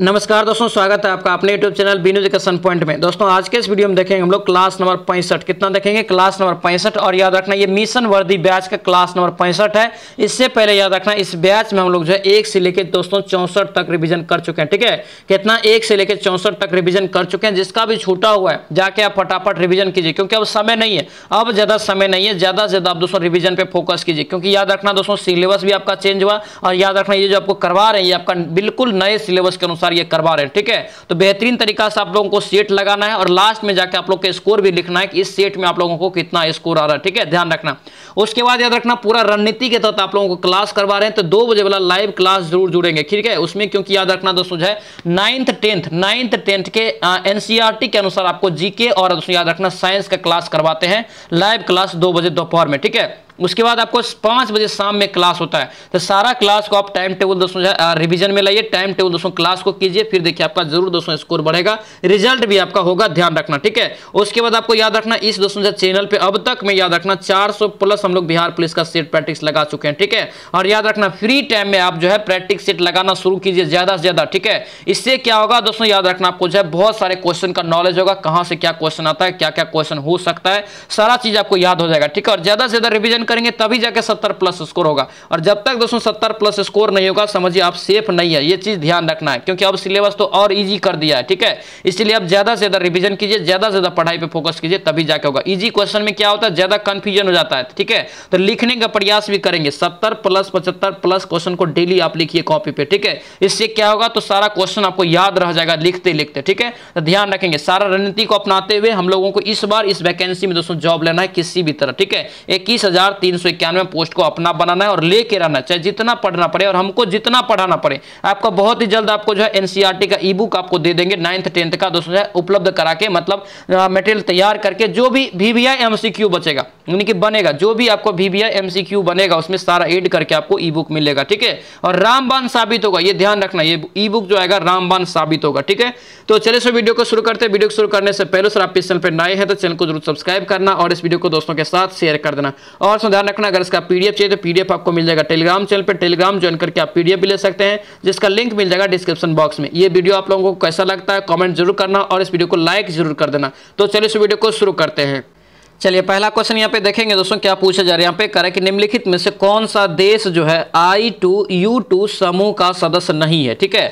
नमस्कार दोस्तों स्वागत है आपका अपने YouTube channel B News Point में दोस्तों आज के इस वीडियो में देखेंगे हम लोग क्लास नंबर पैंसठ कितना देखेंगे क्लास नंबर पैंसठ और याद रखना ये मिशन वर्दी बैच का क्लास नंबर पैंसठ है इससे पहले याद रखना इस बैच में हम लोग जो है एक से लेकर दोस्तों चौंसठ तक रिविजन कर चुके हैं ठीक है कितना एक से लेकर चौंसठ तक रिविजन कर चुके हैं जिसका भी छूटा हुआ है जाके आप फटाफट रिविजन कीजिए क्योंकि अब समय नहीं है अब ज़्यादा समय नहीं है ज़्यादा से ज़्यादा आप दोस्तों रिविजन पर फोकस कीजिए क्योंकि याद रखना दोस्तों सिलेबस भी आपका चेंज हुआ और याद रखना ये जो आपको करवा रहे हैं ये आपका बिल्कुल नए सिलेबस के अनुसार अनुसार ये करवा रहे हैं ठीक है तो बेहतरीन तरीका से आप लोगों को सेट लगाना है और लास्ट में जाके आप लोग का स्कोर भी लिखना है कि इस सेट में आप लोगों को कितना स्कोर आ रहा है ठीक है ध्यान रखना उसके बाद याद रखना पूरा रणनीति के तहत आप लोगों को क्लास करवा रहे हैं तो दो बजे वाला लाइव क्लास जरूर जुड़ेंगे ठीक है उसमें क्योंकि याद रखना दोस्तों जो है नाइन्थ टेंथ नाइन्थ टेंथ के एनसीआरटी के अनुसार आपको जीके और याद रखना साइंस का क्लास करवाते हैं लाइव क्लास दो बजे दोपहर में ठीक है उसके बाद आपको पाँच बजे शाम में क्लास होता है तो सारा क्लास को आप टाइम टेबल दोस्तों रिवीजन में लाइए टाइम टेबल दोस्तों क्लास को कीजिए फिर देखिए आपका जरूर दोस्तों स्कोर बढ़ेगा रिजल्ट भी आपका होगा ध्यान रखना ठीक है उसके बाद आपको याद रखना इस दोस्तों चैनल पर अब तक में याद रखना चार प्लस हम लोग बिहार पुलिस का सेट प्रैक्टिस लगा चुके हैं ठीक है और याद रखना फ्री टाइम में आप जो है प्रैक्टिस सेट लगाना शुरू कीजिए ज़्यादा से ज़्यादा ठीक है इससे क्या होगा दोस्तों याद रखना आपको जो है बहुत सारे क्वेश्चन का नॉलेज होगा कहाँ से क्या क्वेश्चन आता है क्या क्या क्वेश्चन हो सकता है सारा चीज़ आपको याद हो जाएगा ठीक है और ज़्यादा से ज़्यादा रिविजन मेंटेन करेंगे तभी जाके 70 प्लस स्कोर होगा और जब तक दोस्तों 70 प्लस स्कोर नहीं होगा समझिए आप सेफ नहीं है ये चीज़ ध्यान रखना है क्योंकि अब सिलेबस तो और ईजी कर दिया है ठीक है इसलिए आप ज़्यादा से ज़्यादा रिविजन कीजिए ज़्यादा से ज़्यादा पढ़ाई पर फोकस कीजिए तभी जाके होगा ईजी क्वेश्चन में क्या होता है ज़्यादा कंफ्यूजन हो जाता है ठीक है तो लिखने का प्रयास भी करेंगे सत्तर प्लस पचहत्तर प्लस क्वेश्चन को डेली आप लिखिए कॉपी पे ठीक है इससे क्या होगा तो सारा क्वेश्चन आपको याद रह जाएगा लिखते लिखते ठीक है तो ध्यान रखेंगे सारा रणनीति को अपनाते हुए हम लोगों को इस बार इस वैकेंसी में दोस्तों जॉब लेना है किसी भी तरह ठीक है इक्कीस हजार हजार तीन सौ इक्यानवे पोस्ट को अपना बनाना है और लेके रहना चाहे जितना पढ़ना पड़े और हमको जितना पढ़ाना पड़े आपका बहुत ही जल्द आपको जो है एनसीआरटी e का ई बुक आपको दे देंगे नाइन्थ टेंथ का दोस्तों उपलब्ध करा के मतलब मेटेरियल तैयार करके जो भी वीवीआई एमसीक्यू बचेगा यानी कि बनेगा जो भी आपको वीवीआई एमसीक्यू बनेगा उसमें सारा एड करके आपको ई बुक मिलेगा ठीक है और रामबान साबित होगा ये ध्यान रखना ये ई बुक जो आएगा रामबान साबित होगा ठीक है तो चलिए सर वीडियो को शुरू करते हैं वीडियो को शुरू करने से पहले सर आप इस चैनल पर नए हैं तो चैनल को जरूर सब्सक्राइब करना और इस वीडियो को दोस्तों के साथ शेयर कर देना और खास ध्यान रखना अगर इसका पीडीएफ चाहिए तो पीडीएफ आपको मिल जाएगा टेलीग्राम चैनल पर टेलीग्राम ज्वाइन करके आप पीडीएफ भी ले सकते हैं जिसका लिंक मिल जाएगा डिस्क्रिप्शन बॉक्स में ये वीडियो आप लोगों को कैसा लगता है कॉमेंट जरूर करना और इस वीडियो को लाइक जरूर कर देना तो चलिए इस वीडियो को शुरू करते हैं चलिए पहला क्वेश्चन यहाँ पे देखेंगे दोस्तों क्या पूछा जा रहा है यहाँ पे कह है कि निम्नलिखित में से कौन सा देश जो है आई टू यू टू समूह का सदस्य नहीं है ठीक है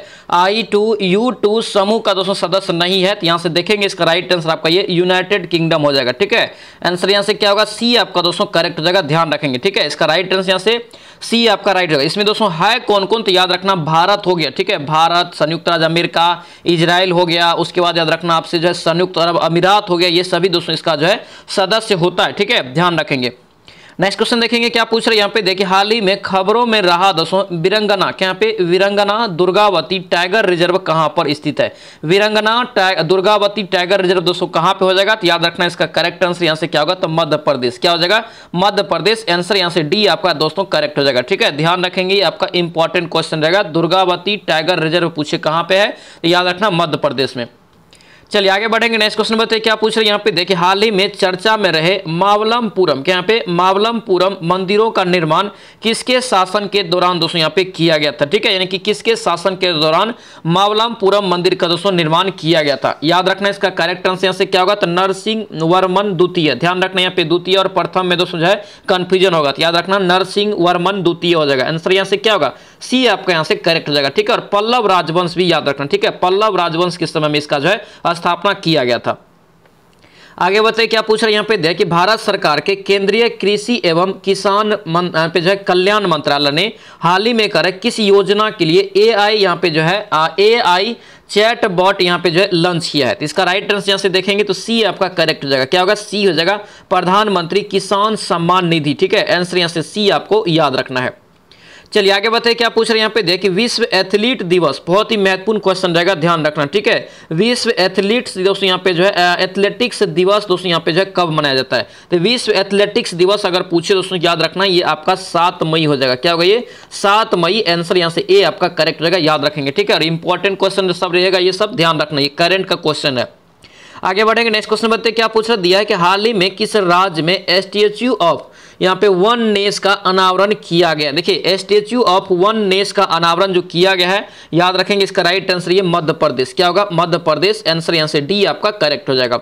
आई टू यू टू समूह का दोस्तों सदस्य नहीं है तो यहाँ से देखेंगे इसका राइट आंसर आपका ये यूनाइटेड किंगडम हो जाएगा ठीक है आंसर यहाँ से क्या होगा सी आपका दोस्तों करेक्ट हो जाएगा ध्यान रखेंगे ठीक है इसका राइट आंसर यहाँ से सी आपका राइट होगा इसमें दोस्तों है कौन कौन तो याद रखना भारत हो गया ठीक है भारत संयुक्त राज्य अमेरिका इजराइल हो गया उसके बाद याद रखना आपसे जो है संयुक्त अरब अमीरात हो गया ये सभी दोस्तों इसका जो है सदस्य तरह से होता है ठीक है ध्यान रखेंगे नेक्स्ट क्वेश्चन देखेंगे क्या पूछ रहे हैं यहाँ पे देखिए हाल ही में खबरों में रहा दसों विरंगना क्या पे विरंगना दुर्गावती टाइगर रिजर्व कहाँ पर स्थित है विरंगना टाइ दुर्गावती टाइगर रिजर्व दोस्तों कहाँ पे हो जाएगा तो याद रखना इसका करेक्ट आंसर यहाँ से क्या होगा तो मध्य प्रदेश क्या हो जाएगा मध्य प्रदेश आंसर यहाँ से डी आपका दोस्तों करेक्ट हो जाएगा ठीक है ध्यान रखेंगे आपका इंपॉर्टेंट क्वेश्चन रहेगा दुर्गावती टाइगर रिजर्व पूछे कहाँ पे है तो याद रखना मध्य प्रदेश में चलिए आगे बढ़ेंगे नेक्स्ट क्वेश्चन बताइए क्या पूछ रहे हैं यहाँ पे देखिए हाल ही में चर्चा में रहे मावलमपुरम के यहाँ पे मावलमपुरम मंदिरों का निर्माण किसके शासन के दौरान दोस्तों यहाँ पे किया गया था ठीक है यानी कि किसके शासन के दौरान मावलमपुरम मंदिर का दोस्तों निर्माण किया गया था याद रखना इसका करेक्ट आंसर यहाँ से क्या होगा तो नरसिंह वर्मन द्वितीय ध्यान रखना यहाँ पे द्वितीय और प्रथम में दोस्तों जो है कन्फ्यूजन होगा तो याद रखना नरसिंह वर्मन द्वितीय हो जाएगा आंसर यहाँ से क्या होगा सी आपका यहाँ से करेक्ट हो जाएगा ठीक है और पल्लव राजवंश भी याद रखना ठीक है पल्लव राजवंश किस समय में इसका जो है स्थापना किया गया था आगे बताइए क्या पूछ रहे हैं यहाँ पे देखिए भारत सरकार के केंद्रीय कृषि एवं किसान मन, पे जो है कल्याण मंत्रालय ने हाल ही में करे किस योजना के लिए ए आई यहाँ पे जो है ए आई चैट बॉट यहाँ पे जो है लॉन्च किया है तो इसका राइट आंसर यहाँ से देखेंगे तो सी आपका करेक्ट हो जाएगा क्या होगा सी हो जाएगा प्रधानमंत्री किसान सम्मान निधि ठीक है आंसर यहाँ से सी आपको याद रखना है चलिए आगे बताइए क्या पूछ रहे हैं यहाँ पे देखिए विश्व एथलीट दिवस बहुत ही महत्वपूर्ण क्वेश्चन रहेगा ध्यान रखना ठीक है विश्व एथलीट्स दोस्तों यहाँ पे जो है एथलेटिक्स दिवस दोस्तों यहाँ पे जो है कब मनाया जाता है तो विश्व एथलेटिक्स दिवस अगर पूछे दोस्तों याद रखना ये आपका सात मई हो जाएगा क्या होगा ये सात मई आंसर यहाँ से ए आपका करेक्ट रहेगा याद रखेंगे ठीक है और इंपॉर्टेंट क्वेश्चन सब रहेगा ये सब ध्यान रखना ये करेंट का क्वेश्चन है आगे बढ़ेंगे नेक्स्ट क्वेश्चन बताते क्या पूछ रहा दिया है कि हाल ही में किस राज्य में स्टेच्यू ऑफ यहाँ पे वन नेस का अनावरण किया गया देखिए स्टेच्यू ऑफ वन नेस का अनावरण जो किया गया है याद रखेंगे इसका राइट आंसर ये मध्य प्रदेश क्या होगा मध्य प्रदेश आंसर यहाँ से डी आपका करेक्ट हो जाएगा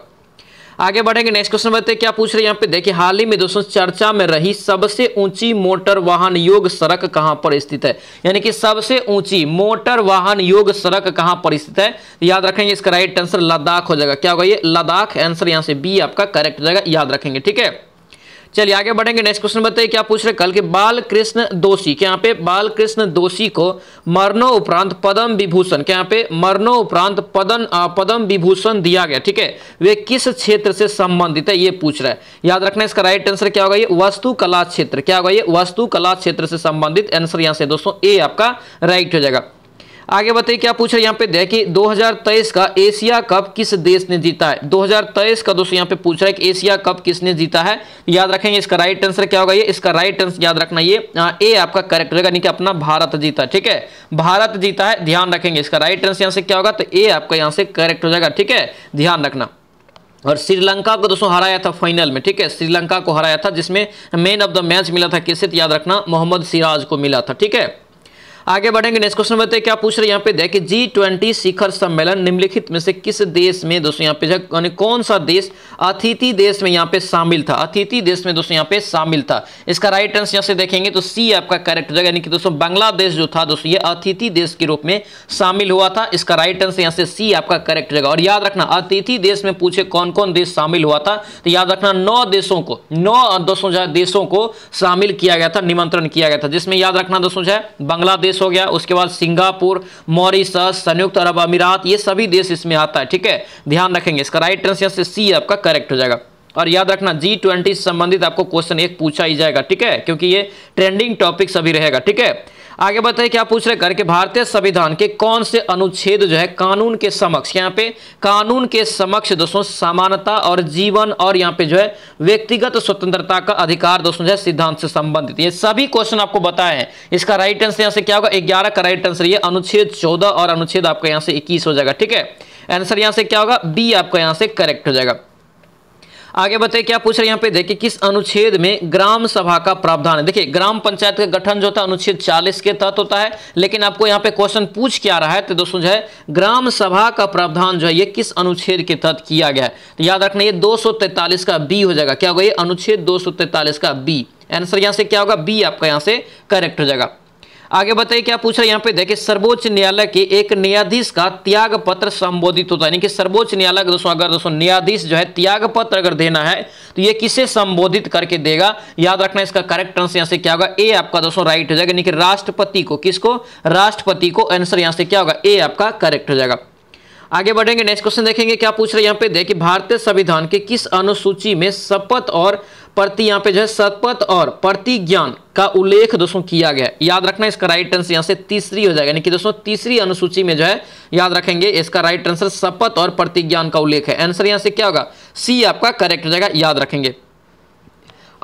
आगे बढ़ेंगे नेक्स्ट क्वेश्चन बताते क्या पूछ रहे हैं यहाँ पे देखिए हाल ही में दोस्तों चर्चा में रही सबसे ऊंची मोटर वाहन योग सड़क कहाँ पर स्थित है यानी कि सबसे ऊंची मोटर वाहन योग सड़क कहाँ पर स्थित है याद रखेंगे इसका राइट आंसर लद्दाख हो जाएगा क्या होगा ये लद्दाख आंसर यहाँ से बी आपका करेक्ट हो जाएगा याद रखेंगे ठीक है चलिए आगे बढ़ेंगे नेक्स्ट क्वेश्चन बताइए क्या पूछ रहे कल के बाल कृष्ण दोषी के यहाँ पे बाल कृष्ण दोषी को मरणो उपरांत पदम विभूषण के यहाँ पे मरणो उपरांत पदन पदम विभूषण दिया गया ठीक है वे किस क्षेत्र से संबंधित है ये पूछ रहा है याद रखना इसका राइट आंसर क्या होगा ये वस्तु कला क्षेत्र क्या होगा ये वस्तु कला क्षेत्र से संबंधित आंसर यहाँ से दोस्तों ए आपका राइट हो जाएगा आगे बताइए क्या पूछ रहे यहाँ पे देखिए 2023 का एशिया कप किस देश ने जीता है 2023 का दोस्तों यहाँ पे पूछ रहा है कि एशिया कप किसने जीता है याद रखेंगे इसका राइट आंसर क्या होगा ये इसका राइट आंसर याद रखना ये ए आपका करेक्ट रहेगा यानी कि अपना भारत जीता ठीक है भारत जीता है ध्यान रखेंगे इसका राइट आंसर यहाँ से क्या होगा तो ए आपका यहाँ से करेक्ट हो जाएगा ठीक है ध्यान रखना और श्रीलंका को दोस्तों हराया था फाइनल में ठीक है श्रीलंका को हराया था जिसमें मैन ऑफ द मैच मिला था किसे तो याद रखना मोहम्मद सिराज को मिला था ठीक है आगे बढ़ेंगे नेक्स्ट क्वेश्चन बताइए क्या पूछ रहे हैं यहाँ पे देखिए जी ट्वेंटी शिखर सम्मेलन निम्नलिखित में से किस देश में दोस्तों यहाँ पे यानी कौन सा देश अतिथि देश में यहाँ पे शामिल था अतिथि देश में दोस्तों यहाँ पे शामिल था इसका राइट आंसर यहाँ से देखेंगे तो सी आपका करेक्ट हो जाएगा यानी कि दोस्तों बांग्लादेश जो था दोस्तों ये अतिथि देश के रूप में शामिल हुआ था इसका राइट आंसर यहाँ से सी आपका करेक्ट हो जाएगा और याद रखना अतिथि देश में पूछे कौन कौन देश शामिल हुआ था तो याद रखना नौ देशों को नौ दोस्तों देशों को शामिल किया गया था निमंत्रण किया गया था जिसमें याद रखना दोस्तों बांग्लादेश देश हो गया उसके बाद सिंगापुर मॉरिशस संयुक्त अरब अमीरात ये सभी देश इसमें आता है ठीक है ध्यान रखेंगे इसका राइट आंसर से सी आपका करेक्ट हो जाएगा और याद रखना जी ट्वेंटी संबंधित आपको क्वेश्चन एक पूछा ही जाएगा ठीक है क्योंकि ये ट्रेंडिंग टॉपिक सभी रहेगा ठीक है आगे बताइए क्या पूछ रहे घर के भारतीय संविधान के कौन से अनुच्छेद जो है कानून के समक्ष यहाँ पे कानून के समक्ष दोस्तों समानता और जीवन और यहाँ पे जो है व्यक्तिगत स्वतंत्रता का अधिकार दोस्तों जो है सिद्धांत से संबंधित ये सभी क्वेश्चन आपको बताए हैं इसका राइट आंसर यहाँ से क्या होगा ग्यारह का राइट आंसर ये अनुच्छेद चौदह और अनुच्छेद आपका यहाँ से इक्कीस हो जाएगा ठीक है आंसर यहाँ से क्या होगा बी आपका यहाँ से करेक्ट हो जाएगा आगे बताइए क्या पूछ रहे हैं यहाँ पे देखिए किस अनुच्छेद में ग्राम सभा का प्रावधान है देखिए ग्राम पंचायत का गठन जो था अनुच्छेद 40 के तहत होता है लेकिन आपको यहाँ पे क्वेश्चन पूछ क्या रहा है तो दोस्तों जो है ग्राम सभा का प्रावधान जो है ये किस अनुच्छेद के तहत किया गया है तो याद रखना ये दो का बी हो जाएगा क्या होगा ये अनुच्छेद दो का बी आंसर यहाँ से क्या होगा बी आपका यहाँ से करेक्ट हो जाएगा आगे बताइए क्या पूछ रहे हैं यहाँ पे देखिए सर्वोच्च न्यायालय के एक न्यायाधीश का त्याग पत्र संबोधित होता है यानी कि सर्वोच्च न्यायालय का दोस्तों अगर दोस्तों न्यायाधीश जो है त्याग पत्र अगर देना है तो ये किसे संबोधित करके देगा याद रखना इसका करेक्ट आंसर यहाँ से क्या होगा ए आपका दोस्तों राइट हो जाएगा यानी कि राष्ट्रपति को किसको राष्ट्रपति को आंसर यहाँ से क्या होगा ए आपका करेक्ट हो जाएगा आगे बढ़ेंगे नेक्स्ट क्वेश्चन देखेंगे क्या पूछ रहे हैं यहाँ पे देखिए भारतीय संविधान के किस अनुसूची में शपथ और प्रति यहाँ पे जो है सतपथ और प्रतिज्ञान का उल्लेख दोस्तों किया गया याद रखना इसका राइट आंसर यहाँ से तीसरी हो जाएगा यानी कि दोस्तों तीसरी अनुसूची में जो है याद रखेंगे इसका राइट आंसर शपथ और प्रतिज्ञान का उल्लेख है आंसर यहाँ से क्या होगा सी आपका करेक्ट हो जाएगा याद रखेंगे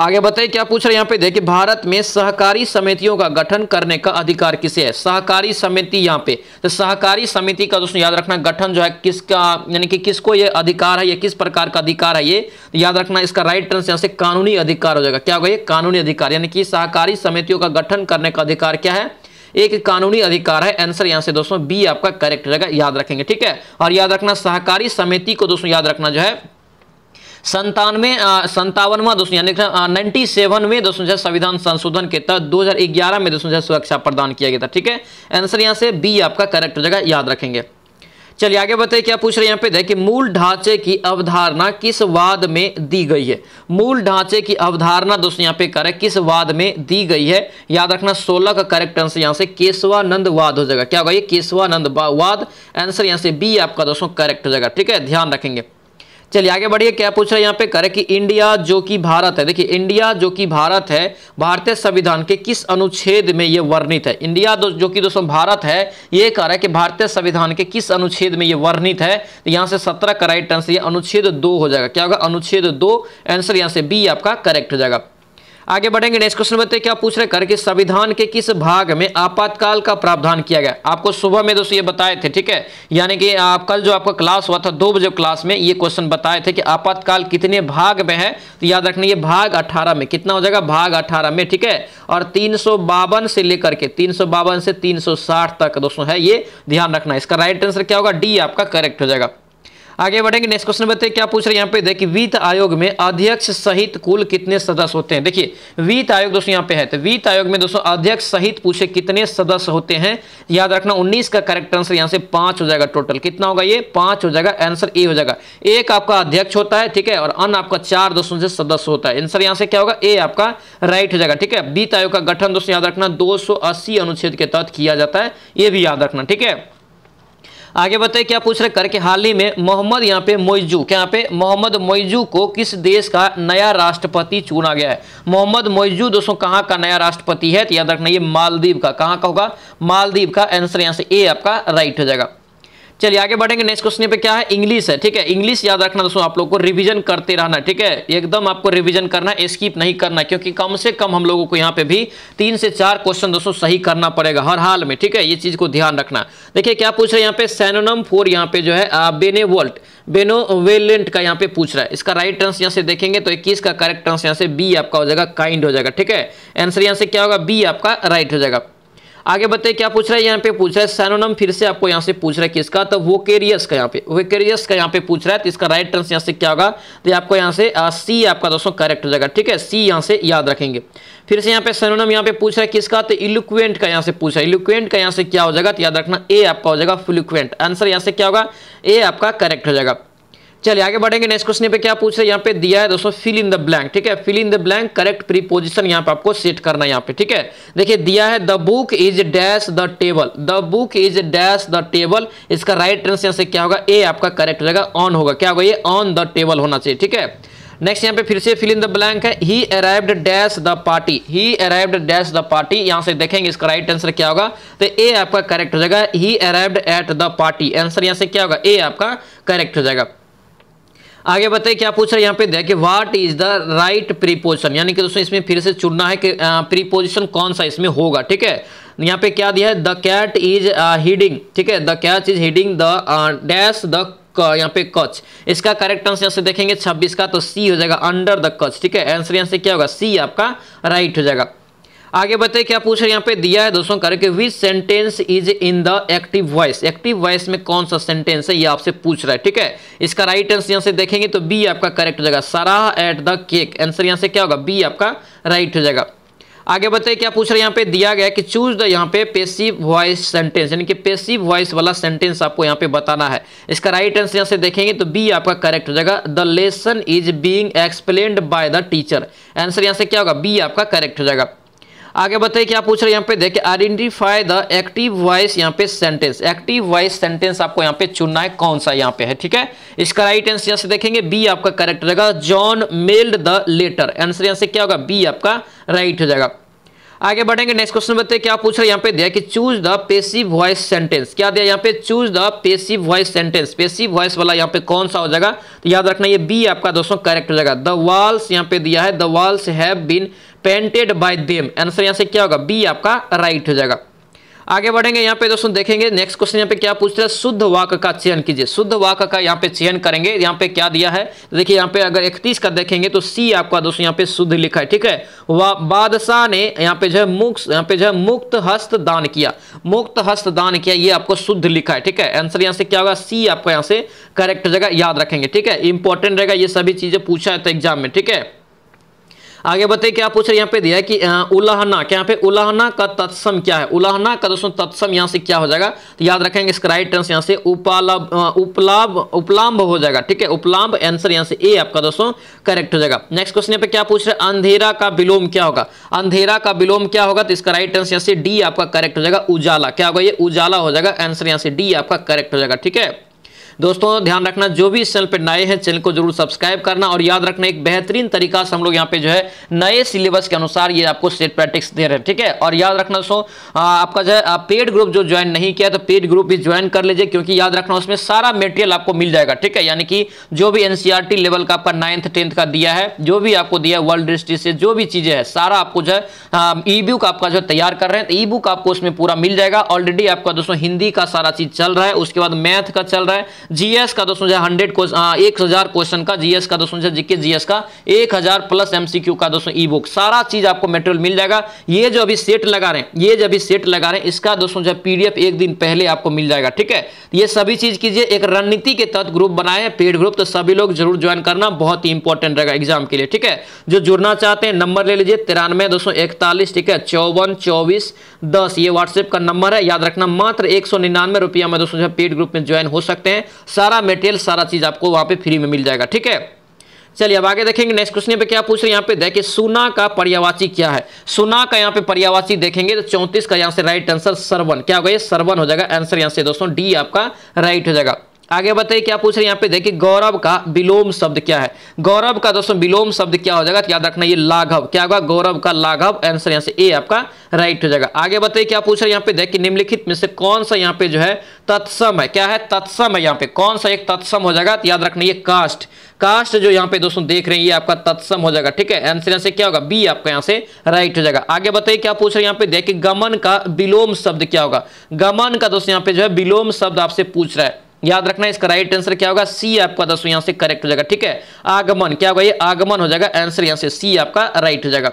आगे बताइए क्या पूछ रहे हैं यहाँ पे देखिए भारत में सहकारी समितियों का गठन करने का अधिकार किसे है सहकारी समिति यहाँ पे तो सहकारी समिति का दोस्तों याद रखना गठन जो है किसका यानी कि किसको ये अधिकार है ये किस प्रकार का अधिकार है ये तो याद रखना इसका राइट आंसर यहाँ से कानूनी अधिकार हो जाएगा क्या होगा ये कानूनी अधिकार यानी कि सहकारी समितियों का गठन करने का अधिकार क्या है एक कानूनी अधिकार है आंसर यहाँ से दोस्तों बी आपका करेक्ट रहेगा याद रखेंगे ठीक है और याद रखना सहकारी समिति को दोस्तों याद रखना जो है संतानवे संतावनवा दोस्तों यानी नाइनटी सेवन में दोस्तों संविधान संशोधन के तहत 2011 में दोस्तों सुरक्षा प्रदान किया गया था ठीक है आंसर यहां से बी आपका करेक्ट हो जाएगा याद रखेंगे चलिए आगे बताइए क्या पूछ रहे हैं यहाँ पे देखिए मूल ढांचे की अवधारणा किस वाद में दी गई है मूल ढांचे की अवधारणा दोस्तों यहाँ पे करेक्ट किस वाद में दी गई है याद रखना सोलह का करेक्ट आंसर यहाँ से केशवानंद वाद हो जाएगा क्या होगा ये केशवानंद वाद आंसर यहाँ से बी आपका दोस्तों करेक्ट हो जाएगा ठीक है ध्यान रखेंगे चलिए आगे बढ़िए क्या पूछ रहे हैं यहाँ पे करे कि इंडिया जो कि भारत है देखिए इंडिया जो कि भारत है भारतीय संविधान के किस अनुच्छेद में ये वर्णित है इंडिया जो कि दोस्तों भारत है ये कह रहा है कि भारतीय संविधान के किस अनुच्छेद में ये वर्णित है तो यहाँ से सत्रह का राइट आंसर अनुच्छेद दो हो जाएगा क्या होगा अनुच्छेद दो आंसर यहाँ से बी आपका करेक्ट हो जाएगा आगे बढ़ेंगे नेक्स्ट क्वेश्चन बताते तो क्या पूछ रहे कर कि संविधान के किस भाग में आपातकाल का प्रावधान किया गया आपको सुबह में दोस्तों ये बताए थे ठीक है यानी कि आप कल जो आपका क्लास हुआ था दो बजे क्लास में ये क्वेश्चन बताए थे कि आपातकाल कितने भाग में है तो याद रखना ये भाग अठारह में कितना हो जाएगा भाग अठारह में ठीक है और तीन से लेकर के तीन से तीन तक दोस्तों है ये ध्यान रखना इसका राइट आंसर क्या होगा डी आपका करेक्ट हो जाएगा आगे बढ़ेंगे नेक्स्ट क्वेश्चन बताइए क्या पूछ रहे हैं यहाँ पे देखिए वित्त आयोग में अध्यक्ष सहित कुल कितने सदस्य होते हैं देखिए वित्त आयोग दोस्तों यहाँ पे है तो वित्त आयोग में दोस्तों अध्यक्ष सहित पूछे कितने सदस्य होते हैं याद रखना 19 का करेक्ट आंसर यहाँ से पांच हो जाएगा टोटल कितना होगा ये पांच हो जाएगा आंसर ए हो जाएगा एक आपका अध्यक्ष होता है ठीक है और अन आपका चार दोस्तों से सदस्य होता है आंसर यहाँ से क्या होगा ए आपका राइट हो जाएगा ठीक है वित्त आयोग का गठन दोस्तों याद रखना दो अनुच्छेद के तहत किया जाता है ये भी याद रखना ठीक है आगे बताइए क्या पूछ रहे करके हाल ही में मोहम्मद यहाँ पे मोइजू क्या यहाँ पे मोहम्मद मोइजू को किस देश का नया राष्ट्रपति चुना गया है मोहम्मद मोइजू दोस्तों कहाँ का नया राष्ट्रपति है तो याद रखना ये मालदीव का कहाँ का होगा मालदीव का आंसर यहाँ से ए आपका राइट हो जाएगा चलिए आगे बढ़ेंगे नेक्स्ट क्वेश्चन पे क्या है इंग्लिश है ठीक है इंग्लिश याद रखना दोस्तों आप लोग को रिवीजन करते रहना ठीक है एकदम आपको रिवीजन करना स्किप नहीं करना क्योंकि कम से कम हम लोगों को यहाँ पे भी तीन से चार क्वेश्चन दोस्तों सही करना पड़ेगा हर हाल में ठीक है ये चीज को ध्यान रखना देखिए क्या पूछ रहे हैं यहाँ पे सैनोनम फोर यहाँ पे जो है बेनेवल्ट बेनोवेलेंट का यहाँ पे पूछ रहा है इसका राइट आंसर यहाँ से देखेंगे तो इक्कीस का करेक्ट आंसर यहाँ से बी आपका हो जाएगा काइंड हो जाएगा ठीक है आंसर यहाँ से क्या होगा बी आपका राइट हो जाएगा आगे बताइए क्या पूछ रहा है यहाँ पे पूछ रहा है सैनोनम फिर से आपको यहाँ से पूछ रहा है किसका तो वो केरियस का यहाँ पे वो केरियस का यहाँ पे पूछ रहा है तो इसका राइट आंसर यहाँ से क्या होगा तो आपको यहाँ से सी आपका दोस्तों करेक्ट हो जाएगा ठीक है सी यहाँ से याद रखेंगे फिर से यहाँ पे सैनोनम यहाँ पे पूछ रहा है किसका तो इलुक्वेंट का यहाँ से पूछ रहा है इलुक्वेंट का यहाँ से क्या हो जाएगा तो याद रखना ए आपका हो जाएगा फ्लुक्वेंट आंसर यहाँ से क्या होगा ए आपका करेक्ट हो जाएगा चलिए आगे बढ़ेंगे नेक्स्ट क्वेश्चन पे क्या पूछ रहे हैं यहाँ पे दिया है दोस्तों फिल इन द ब्लैंक ठीक है fill in the blank correct preposition यहाँ पे आपको सेट करना है यहाँ पे ठीक है देखिए दिया है the book is dash the table the book is dash the table इसका राइट आंसर यहाँ से क्या होगा ए आपका करेक्ट रहेगा ऑन होगा क्या होगा ये ऑन द टेबल होना चाहिए ठीक है नेक्स्ट यहाँ पे फिर से फिल इन द ब्लैंक है he arrived dash the party he arrived dash the party यहाँ से देखेंगे इसका राइट आंसर क्या होगा तो ए आपका करेक्ट हो जाएगा he arrived at the party answer यहाँ से क्या होगा ए आपका करेक्ट हो जाएगा आगे बताइए क्या पूछ रहे हैं यहाँ पे देखिए what is the right preposition यानी कि दोस्तों इसमें फिर से चुनना है कि प्रीपोजिशन कौन सा इसमें होगा ठीक है यहाँ पे क्या दिया है द कैट इज हीडिंग ठीक है the catch is heading the dash the यहाँ पे कच इसका करेक्ट आंसर यहाँ से देखेंगे 26 का तो सी हो जाएगा अंडर द कच ठीक है आंसर यहाँ से क्या होगा सी आपका राइट हो जाएगा आगे बताइए क्या पूछ रहे यहाँ पे दिया है दोस्तों करके which sentence is in the active voice active voice में कौन सा सेंटेंस है ये आपसे पूछ रहा है ठीक है इसका राइट आंसर यहाँ से देखेंगे तो बी आपका करेक्ट हो जाएगा Sarah ate the cake answer यहाँ से क्या होगा बी आपका राइट हो जाएगा आगे बताइए क्या पूछ रहे यहाँ पे दिया गया कि चूज द यहाँ पे पेसिव वॉइस सेंटेंस यानी कि पेसिव वॉइस वाला सेंटेंस आपको यहाँ पे बताना है इसका राइट आंसर यहाँ से देखेंगे तो बी आपका करेक्ट हो जाएगा the lesson is being explained by the teacher answer यहाँ से क्या होगा बी आपका करेक्ट हो जाएगा आगे बताइए क्या पूछ रहे हैं यहाँ पे देखिए आइडेंटिफाई द एक्टिव वॉइस यहाँ पे सेंटेंस एक्टिव वॉइस सेंटेंस आपको यहाँ पे चुनना है कौन सा यहाँ पे है ठीक है इसका राइट आंसर यहाँ से देखेंगे बी आपका करेक्ट रहेगा John mailed the letter answer यहाँ से क्या होगा बी आपका राइट हो जाएगा आगे बढ़ेंगे नेक्स्ट क्वेश्चन बताइए क्या पूछ रहे हैं यहाँ पे दिया कि choose the passive voice sentence क्या दिया यहाँ पे choose the passive voice sentence passive voice वाला यहाँ पे कौन सा हो जाएगा तो याद रखना ये बी आपका दोस्तों करेक्ट हो जाएगा द वॉल्स यहाँ पे दिया है the walls have been painted by them answer यहाँ से क्या होगा बी आपका राइट हो जाएगा आगे बढ़ेंगे यहाँ पे दोस्तों देखेंगे नेक्स्ट क्वेश्चन यहाँ पे क्या पूछ रहा है शुद्ध वाक का चयन कीजिए शुद्ध वाक का यहाँ पे चयन करेंगे यहाँ पे क्या दिया है देखिए यहाँ पे अगर इकतीस का देखेंगे तो सी आपका दोस्तों यहाँ पे शुद्ध लिखा है ठीक है बादशाह ने यहाँ पे जो है मुक्त यहाँ पे जो है मुक्त हस्त दान किया मुक्त हस्त दान किया ये आपको शुद्ध लिखा है ठीक है आंसर यहाँ से क्या होगा सी आपको यहाँ से करेक्ट जगह याद रखेंगे ठीक है इंपॉर्टेंट रहेगा ये सभी चीजें पूछा है तो एग्जाम में ठीक है आगे बताइए क्या पूछ रहे यहाँ पे दिया है कि उलाहना क्या पे उलाहना का तत्सम क्या है उलाहना का दोस्तों तत्सम यहाँ से क्या हो जाएगा तो याद रखेंगे इसका राइट टर्म्स यहाँ से उपालब उपलाभ उपलाम्ब हो जाएगा ठीक है उपलाम्ब आंसर यहाँ से ए आपका दोस्तों करेक्ट हो जाएगा नेक्स्ट क्वेश्चन यहाँ पे क्या पूछ रहे हैं अंधेरा का विलोम क्या होगा अंधेरा का विलोम क्या होगा तो इसका राइट आंसर यहाँ से डी आपका करेक्ट हो जाएगा उजाला क्या होगा ये उजाला हो जाएगा आंसर यहाँ से डी आपका करेक्ट हो जाएगा ठीक है दोस्तों ध्यान रखना जो भी इस चैनल पर नए हैं चैनल को जरूर सब्सक्राइब करना और याद रखना एक बेहतरीन तरीका से हम लोग यहाँ पे जो है नए सिलेबस के अनुसार ये आपको सेट प्रैक्टिस दे रहे हैं ठीक है और याद रखना दोस्तों आपका जो है पेड ग्रुप जो ज्वाइन नहीं किया तो पेड ग्रुप भी ज्वाइन कर लीजिए क्योंकि याद रखना उसमें सारा मेटेरियल आपको मिल जाएगा ठीक है यानी कि जो भी एनसीआरटी लेवल e का आपका नाइन्थ टेंथ का दिया है जो भी आपको दिया है वर्ल्ड हिस्ट्री से जो भी चीजें हैं सारा आपको जो है ई बुक आपका जो तैयार कर रहे हैं तो ई बुक आपको उसमें पूरा मिल जाएगा ऑलरेडी आपका दोस्तों हिंदी का सारा चीज चल रहा है उसके बाद मैथ का चल रहा है जीएस का दोस्तों जो हंड्रेड एक हजार क्वेश्चन का जीएस का दोस्तों जीके जीएस का एक हजार प्लस एमसीक्यू का दोस्तों ई बुक सारा चीज आपको मेटेरियल मिल जाएगा ये जो अभी सेट लगा रहे हैं ये जो अभी सेट लगा रहे हैं इसका दोस्तों जो पीडीएफ एक दिन पहले आपको मिल जाएगा ठीक है ये सभी चीज कीजिए एक रणनीति के तहत ग्रुप बनाए पेड ग्रुप तो सभी लोग जरूर ज्वाइन करना बहुत ही इंपॉर्टेंट रहेगा एग्जाम के लिए ठीक है जो जुड़ना चाहते हैं नंबर ले लीजिए तिरानवे दोस्तों इकतालीस ठीक है चौवन चौबीस दस ये व्हाट्सएप का नंबर है याद रखना मात्र एक सौ निन्यानवे रुपया में दोस्तों पेड ग्रुप में ज्वाइन हो सकते हैं सारा मेटेरियल सारा चीज़ आपको वहाँ पे फ्री में मिल जाएगा ठीक है चलिए अब आगे देखेंगे नेक्स्ट क्वेश्चन पे क्या पूछ रहे हैं यहाँ पे देखिए सुना का पर्यावाची क्या है सुना का यहाँ पे पर्यावाची देखेंगे तो चौंतीस का यहाँ से राइट आंसर सरवन क्या हो गया सरवन हो जाएगा आंसर यहाँ से दोस्तों डी आपका राइट हो जाएगा आगे बताइए क्या पूछ रहे हैं यहाँ पे देखिए गौरव का विलोम शब्द क्या है गौरव का दोस्तों विलोम शब्द क्या हो जाएगा तो याद रखना ये लाघव क्या होगा गौरव का लाघव आंसर यहाँ से ए आपका राइट हो जाएगा आगे बताइए क्या पूछ रहे हैं यहाँ पे देखिए निम्नलिखित में से कौन सा यहाँ पे जो है तत्सम है क्या है तत्सम है यहाँ पे कौन सा एक तत्सम हो जाएगा तो याद रखना ये कास्ट कास्ट जो यहाँ पे दोस्तों देख रहे हैं ये आपका तत्सम हो जाएगा ठीक है आंसर यहाँ से क्या होगा बी आपका यहाँ से राइट हो जाएगा आगे बताइए क्या पूछ रहे हैं यहाँ पे देखिए गमन का विलोम शब्द क्या होगा गमन का दोस्तों यहाँ पे जो है विलोम शब्द आपसे पूछ रहा है याद रखना इसका राइट आंसर क्या होगा सी आपका दसों यहां से करेक्ट हो जाएगा ठीक है आगमन क्या होगा ये आगमन हो जाएगा आंसर यहां से सी आपका राइट हो जाएगा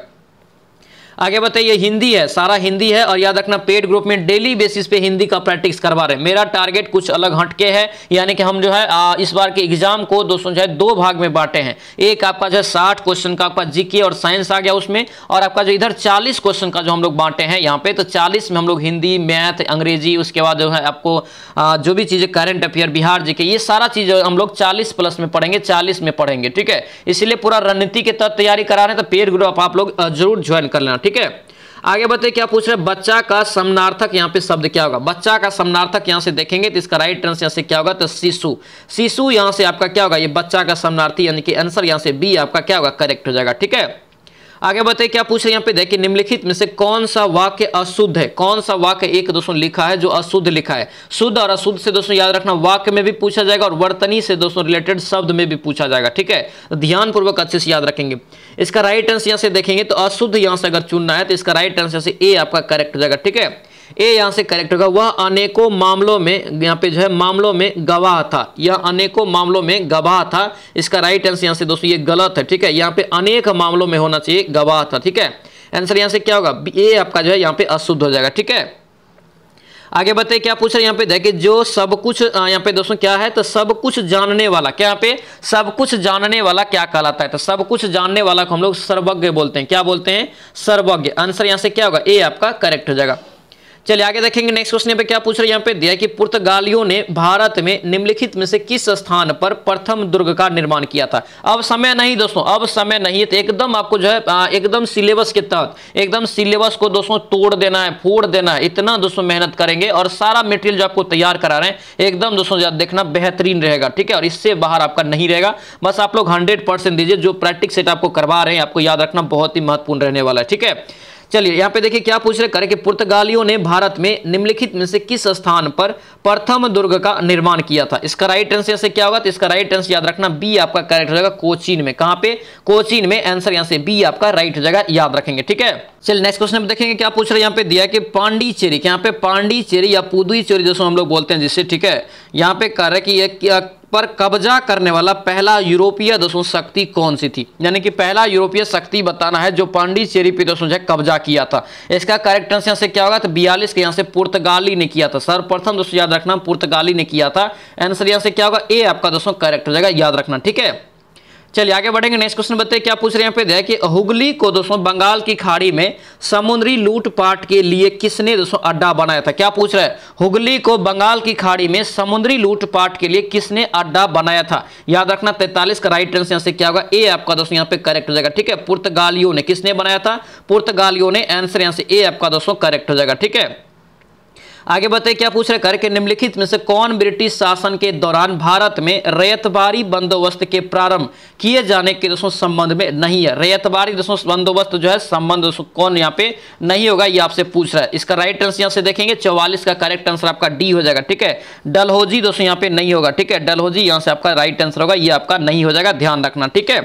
आगे बताइए हिंदी है सारा हिंदी है और याद रखना पेड ग्रुप में डेली बेसिस पे हिंदी का प्रैक्टिस करवा रहे हैं मेरा टारगेट कुछ अलग हटके है यानी कि हम जो है आ, इस बार के एग्जाम को दोस्तों जो है दो भाग में बांटे हैं एक आपका जो है साठ क्वेश्चन का आपका जीके और साइंस आ गया उसमें और आपका जो इधर चालीस क्वेश्चन का जो हम लोग बांटे हैं यहाँ पे तो चालीस में हम लोग हिंदी मैथ अंग्रेजी उसके बाद जो है आपको जो भी चीज़ें करेंट अफेयर बिहार जी के ये सारा चीज़ हम लोग चालीस प्लस में पढ़ेंगे चालीस में पढ़ेंगे ठीक है इसलिए पूरा रणनीति के तहत तैयारी करा रहे हैं तो पेड ग्रुप आप लोग जरूर ज्वाइन कर लेना ठीक है आगे बताइए क्या पूछ रहे हैं बच्चा का समनार्थक यहाँ पे शब्द क्या होगा बच्चा का समनार्थक यहाँ से देखेंगे तो इसका राइट आंसर यहाँ से क्या होगा तो शिशु शिशु यहाँ से आपका क्या होगा ये बच्चा का समनार्थी यानी कि आंसर यहाँ से बी आपका क्या होगा करेक्ट हो जाएगा ठीक है आगे बताइए क्या पूछ रहे यहाँ पे देखिए निम्नलिखित में से कौन सा वाक्य अशुद्ध है कौन सा वाक्य एक दोस्तों लिखा है जो अशुद्ध लिखा है शुद्ध और अशुद्ध से दोस्तों याद रखना वाक्य में भी पूछा जाएगा और वर्तनी से दोस्तों रिलेटेड शब्द में भी पूछा जाएगा ठीक है तो ध्यानपूर्वक अच्छे से याद रखेंगे इसका राइट आंसर यहाँ से देखेंगे तो अशुद्ध यहाँ से अगर चुनना है तो इसका राइट आंसर से ए आपका करेक्ट हो जाएगा ठीक है ए यहाँ से करेक्ट होगा वह अनेकों मामलों में यहाँ पे जो है मामलों में गवाह था यह अनेकों मामलों में गवाह था इसका राइट आंसर यहाँ से दोस्तों ये गलत है ठीक है यहाँ पे अनेक मामलों में होना चाहिए गवाह था ठीक है आंसर यहाँ से क्या होगा ए आपका जो है यहाँ पे अशुद्ध हो जाएगा ठीक है आगे बताइए क्या पूछ रहे हैं यहाँ पे देखिए जो सब कुछ यहाँ पे दोस्तों क्या है तो सब कुछ जानने वाला क्या यहाँ पे सब कुछ जानने वाला क्या कहलाता है तो सब कुछ जानने वाला को हम लोग सर्वज्ञ बोलते हैं क्या बोलते हैं सर्वज्ञ आंसर यहाँ से क्या होगा ए आपका करेक्ट हो जाएगा चलिए आगे देखेंगे नेक्स्ट क्वेश्चन पे क्या पूछ रहे हैं यहाँ पे दिया कि पुर्तगालियों ने भारत में निम्नलिखित में से किस स्थान पर प्रथम दुर्ग का निर्माण किया था अब समय नहीं दोस्तों अब समय नहीं है तो एकदम आपको जो है एकदम सिलेबस के तहत एकदम सिलेबस को दोस्तों तोड़ देना है फोड़ देना है इतना दोस्तों मेहनत करेंगे और सारा मेटेरियल जो आपको तैयार करा रहे हैं एकदम दोस्तों देखना बेहतरीन रहेगा ठीक है और इससे बाहर आपका नहीं रहेगा बस आप लोग हंड्रेड दीजिए जो प्रैक्टिक सेट आपको करवा रहे हैं आपको याद रखना बहुत ही महत्वपूर्ण रहने वाला है ठीक है चलिए यहाँ पे देखिए क्या पूछ रहे करें कि पुर्तगालियों ने भारत में निम्नलिखित में से किस स्थान पर प्रथम दुर्ग का निर्माण किया था इसका राइट आंसर से क्या होगा तो इसका राइट आंसर याद रखना बी आपका करेक्ट हो जाएगा कोचीन में कहाँ पे कोचीन में आंसर यहाँ से बी आपका राइट हो जाएगा याद रखेंगे ठीक है चलिए नेक्स्ट क्वेश्चन देखेंगे क्या पूछ रहे हैं यहाँ पे दिया कि पांडीचेरी यहाँ पे पांडीचेरी या पुदुचेरी जैसे हम लोग बोलते हैं जिससे ठीक है यहाँ पे कह रहे कि पर कब्जा करने वाला पहला यूरोपीय दोस्तों शक्ति कौन सी थी यानी कि पहला यूरोपीय शक्ति बताना है जो पांडिचेरी पे दोस्तों कब्जा किया था इसका करेक्ट आंसर यहाँ से क्या होगा तो बयालीस के यहाँ से पुर्तगाली ने किया था सर्वप्रथम दोस्तों याद रखना पुर्तगाली ने किया था आंसर यहाँ से क्या होगा ए आपका दोस्तों करेक्ट हो जाएगा याद रखना ठीक है चलिए आगे बढ़ेंगे नेक्स्ट क्वेश्चन बताते क्या पूछ रहे हैं यहाँ पे कि हुगली को दोस्तों बंगाल की खाड़ी में समुद्री लूटपाट के लिए किसने दोस्तों अड्डा बनाया था क्या पूछ रहा है हुगली को बंगाल की खाड़ी में समुद्री लूटपाट के लिए किसने अड्डा बनाया था याद रखना तैतालीस का राइट आंसर यहाँ से क्या होगा ए आपका दोस्तों यहाँ पे करेक्ट हो जाएगा ठीक है पुर्तगालियों ने किसने बनाया था पुर्तगालियों ने आंसर यहाँ से ए आपका दोस्तों करेक्ट हो जाएगा ठीक है आगे बताए क्या पूछ रहे कर के निम्नलिखित में से कौन ब्रिटिश शासन के दौरान भारत में रैतबारी बंदोबस्त के प्रारंभ किए जाने के दोस्तों संबंध में नहीं है रैतबारी दोस्तों बंदोबस्त जो है संबंध दोस्तों कौन यहाँ पे नहीं होगा ये आपसे पूछ रहा है इसका राइट आंसर यहाँ से देखेंगे चौवालीस का करेक्ट आंसर आपका डी हो जाएगा ठीक है डलहोजी दोस्तों यहाँ पे नहीं होगा ठीक है डलहोजी यहाँ से आपका राइट आंसर होगा ये आपका नहीं हो जाएगा ध्यान रखना ठीक है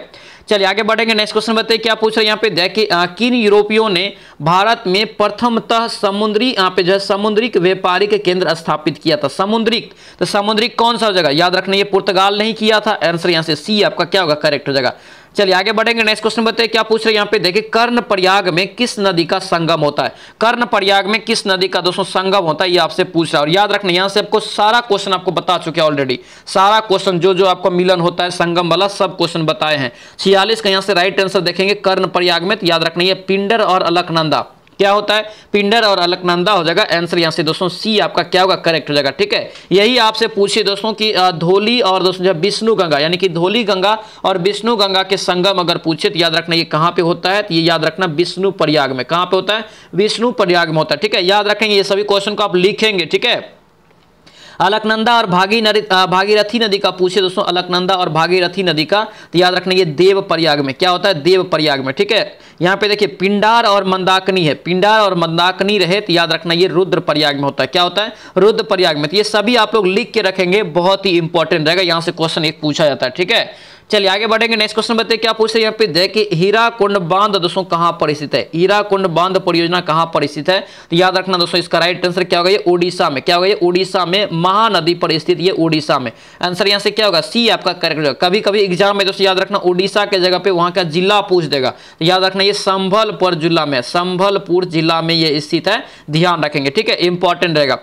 चलिए आगे बढ़ेंगे नेक्स्ट क्वेश्चन बताइए क्या पूछ रहे हैं यहाँ पे देखिए किन यूरोपियों ने भारत में प्रथमतः समुद्री यहाँ पे जो है समुद्रिक व्यापारिक केंद्र स्थापित किया था समुद्रिक तो समुद्रिक कौन सा हो जाएगा याद रखना ये पुर्तगाल नहीं किया था आंसर यहाँ से सी आपका क्या होगा करेक्ट हो जाएगा चलिए आगे बढ़ेंगे नेक्स्ट क्वेश्चन बताइए क्या पूछ रहे हैं यहाँ पे देखिए कर्ण प्रयाग में किस नदी का संगम होता है कर्ण प्रयाग में किस नदी का दोस्तों संगम होता है ये आपसे पूछ रहा है और याद रखना यहाँ से आपको सारा क्वेश्चन आपको बता चुके हैं ऑलरेडी सारा क्वेश्चन जो जो आपका मिलन होता है संगम वाला सब क्वेश्चन बताए हैं छियालीस का यहाँ से राइट आंसर देखेंगे कर्ण प्रयाग में तो याद रखना ये पिंडर और अलकनंदा क्या होता है पिंडर और अलकनंदा हो जाएगा आंसर यहाँ से दोस्तों सी आपका क्या होगा करेक्ट हो जाएगा ठीक है यही आपसे पूछिए दोस्तों कि धोली और दोस्तों जब विष्णु गंगा यानी कि धोली गंगा और विष्णु गंगा के संगम अगर पूछे तो याद रखना ये कहाँ पे होता है तो ये याद रखना विष्णु प्रयाग में कहाँ पे होता है विष्णु प्रयाग में होता है ठीक है याद रखेंगे ये सभी क्वेश्चन को आप लिखेंगे ठीक है अलकनंदा और भागी भागीरथी नदी का पूछे दोस्तों अलकनंदा और भागीरथी नदी का तो याद रखना ये देव प्रयाग में क्या होता है देव प्रयाग में ठीक है यहाँ पे देखिए पिंडार और मंदाकनी है पिंडार और मंदाकनी रहे तो याद रखना ये रुद्र प्रयाग में होता है क्या होता है रुद्र प्रयाग में तो ये सभी आप लोग लिख के रखेंगे बहुत ही इंपॉर्टेंट रहेगा यहाँ से क्वेश्चन एक पूछा जाता है ठीक है चलिए आगे बढ़ेंगे नेक्स्ट क्वेश्चन बताइए क्या पूछ रहे हैं यहाँ पे देखिए हीरा कुंड बांध दोस्तों कहाँ पर स्थित है हीरा कुंड बांध परियोजना कहाँ पर स्थित है तो याद रखना दोस्तों इसका राइट आंसर क्या होगा ये उड़ीसा में क्या होगा ये उड़ीसा में महानदी पर स्थित ये उड़ीसा में आंसर यहाँ से क्या होगा सी आपका करेक्ट होगा कभी कभी एग्जाम में दोस्तों याद रखना उड़ीसा के जगह पे वहां का जिला पूछ देगा तो याद रखना ये संभलपुर जिला में संभलपुर जिला में ये स्थित है ध्यान रखेंगे ठीक है इंपॉर्टेंट रहेगा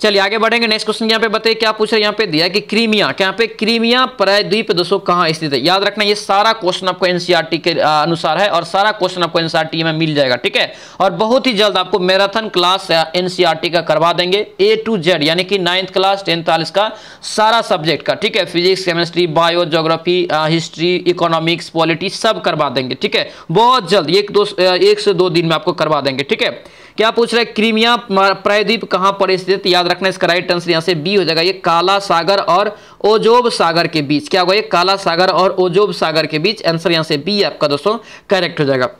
चलिए आगे बढ़ेंगे नेक्स्ट क्वेश्चन यहाँ पे बताइए क्या पूछ रहे हैं यहाँ पे दिया कि क्रीमिया क्या पे क्रीमिया प्रायद्वीप दोस्तों कहाँ स्थित है याद रखना ये सारा क्वेश्चन आपको एनसीआरटी e के अनुसार है और सारा क्वेश्चन आपको एनसीआरटी e में मिल जाएगा ठीक है और बहुत ही जल्द आपको मैराथन क्लास एनसीआरटी e का करवा देंगे ए टू जेड यानी कि नाइन्थ क्लास टेंथ का सारा सब्जेक्ट का ठीक है physics chemistry bio geography history economics polity सब करवा देंगे ठीक है बहुत जल्द एक दो एक से दो दिन में आपको करवा देंगे ठीक है क्या पूछ रहे क्रीमिया प्रायद्वीप कहां पर स्थित याद रखना इसका राइट आंसर यहां से बी हो जाएगा ये काला सागर और ओजोब सागर के बीच क्या होगा ये काला सागर और ओजोब सागर के बीच आंसर यहां से बी आपका दोस्तों करेक्ट हो जाएगा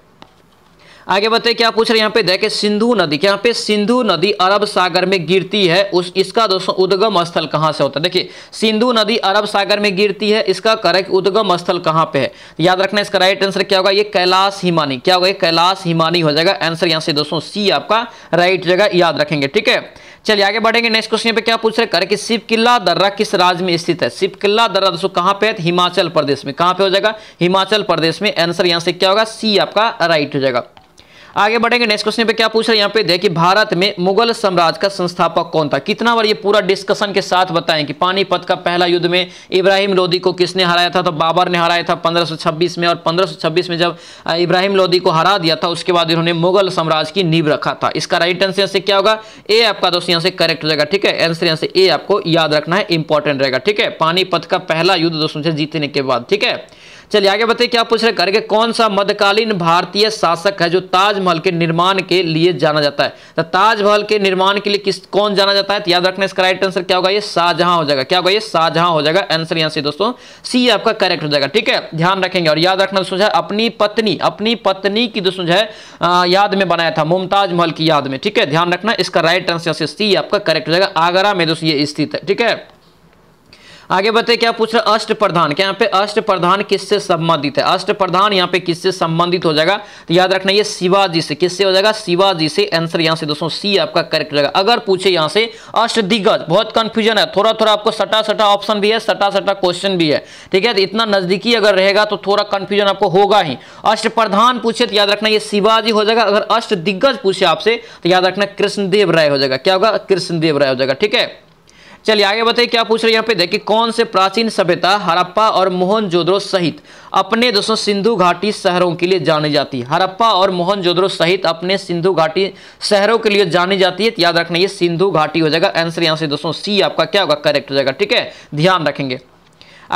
आगे बताइए क्या पूछ रहे हैं यहाँ पे देखे सिंधु नदी यहाँ पे सिंधु नदी अरब सागर में गिरती है उस इसका दोस्तों उद्गम स्थल कहाँ से होता है देखिए सिंधु नदी अरब सागर में गिरती है इसका करेक्ट उद्गम स्थल कहाँ पे है याद रखना इसका राइट आंसर क्या होगा ये कैलाश हिमानी क्या होगा ये कैलाश हिमानी हो जाएगा आंसर यहाँ से दोस्तों सी आपका राइट जगह याद रखेंगे ठीक है चलिए आगे बढ़ेंगे नेक्स्ट क्वेश्चन पे क्या पूछ रहे करें कि शिव किला दर्रा किस राज्य में स्थित है शिव किला दर्रा दोस्तों कहाँ पे है हिमाचल प्रदेश में कहाँ पे हो जाएगा हिमाचल प्रदेश में आंसर यहाँ से क्या होगा सी आपका राइट हो जाएगा आगे बढ़ेंगे नेक्स्ट क्वेश्चन पे क्या पूछ रहे हैं यहाँ पे देखिए भारत में मुगल साम्राज्य का संस्थापक कौन था कितना बार ये पूरा डिस्कशन के साथ बताएं कि पानीपत का पहला युद्ध में इब्राहिम लोदी को किसने हराया था तो बाबर ने हराया था 1526 में और 1526 में जब इब्राहिम लोदी को हरा दिया था उसके बाद इन्होंने मुगल साम्राज्य की नींव रखा था इसका राइट आंसर यहाँ से क्या होगा ए आपका दोस्त यहाँ से करेक्ट हो जाएगा ठीक है आंसर यहाँ से ए आपको याद रखना है इंपॉर्टेंट रहेगा ठीक है पानीपत का पहला युद्ध दोस्तों से जीतने के बाद ठीक है चलिए आगे बताइए क्या पूछ रहे हैं करके कौन सा मध्यकालीन भारतीय शासक है जो ताजमहल के निर्माण के लिए जाना जाता है तो ताजमहल के निर्माण के लिए किस कौन जाना जाता है तो याद रखना इसका राइट आंसर क्या होगा ये शाहजहां हो जाएगा क्या होगा ये शाहजहां हो जाएगा आंसर यहां से दोस्तों सी आपका करेक्ट हो जाएगा ठीक है ध्यान रखेंगे और याद रखना दोस्तों अपनी पत्नी अपनी पत्नी की दोस्तों जो है याद में बनाया था मुमताज महल की याद में ठीक है ध्यान रखना इसका राइट आंसर से सी आपका करेक्ट हो जाएगा आगरा में दोस्तों ये स्थित है ठीक है आगे बताए क्या पूछ रहे अष्ट प्रधान क्या यहाँ पे अष्ट प्रधान किससे संबंधित है अष्ट प्रधान यहाँ पे किससे संबंधित हो जाएगा तो याद रखना ये शिवाजी से किससे हो जाएगा शिवाजी से आंसर यहाँ से दोस्तों सी आपका करेक्ट हो जाएगा अगर पूछे यहाँ से अष्ट दिग्गज बहुत कंफ्यूजन है थोड़ा थोड़ा आपको सटा सटा ऑप्शन भी है सटा सटा क्वेश्चन भी है ठीक है तो इतना नजदीकी अगर रहेगा तो थोड़ा कंफ्यूजन आपको होगा ही अष्ट प्रधान पूछे तो याद रखना ये शिवाजी हो जाएगा अगर अष्ट दिग्गज पूछे आपसे तो याद रखना कृष्णदेव राय हो जाएगा क्या होगा कृष्णदेव राय हो जाएगा ठीक है चलिए आगे बताइए क्या पूछ रहे यहाँ पे देखिए कौन से प्राचीन सभ्यता हरप्पा और मोहन सहित अपने दोस्तों सिंधु घाटी शहरों के लिए जानी जाती है हरप्पा और मोहन सहित अपने सिंधु घाटी शहरों के लिए जानी जाती है याद रखना ये सिंधु घाटी हो जाएगा आंसर यहाँ से दोस्तों सी आपका क्या होगा करेक्ट हो जाएगा ठीक है ध्यान रखेंगे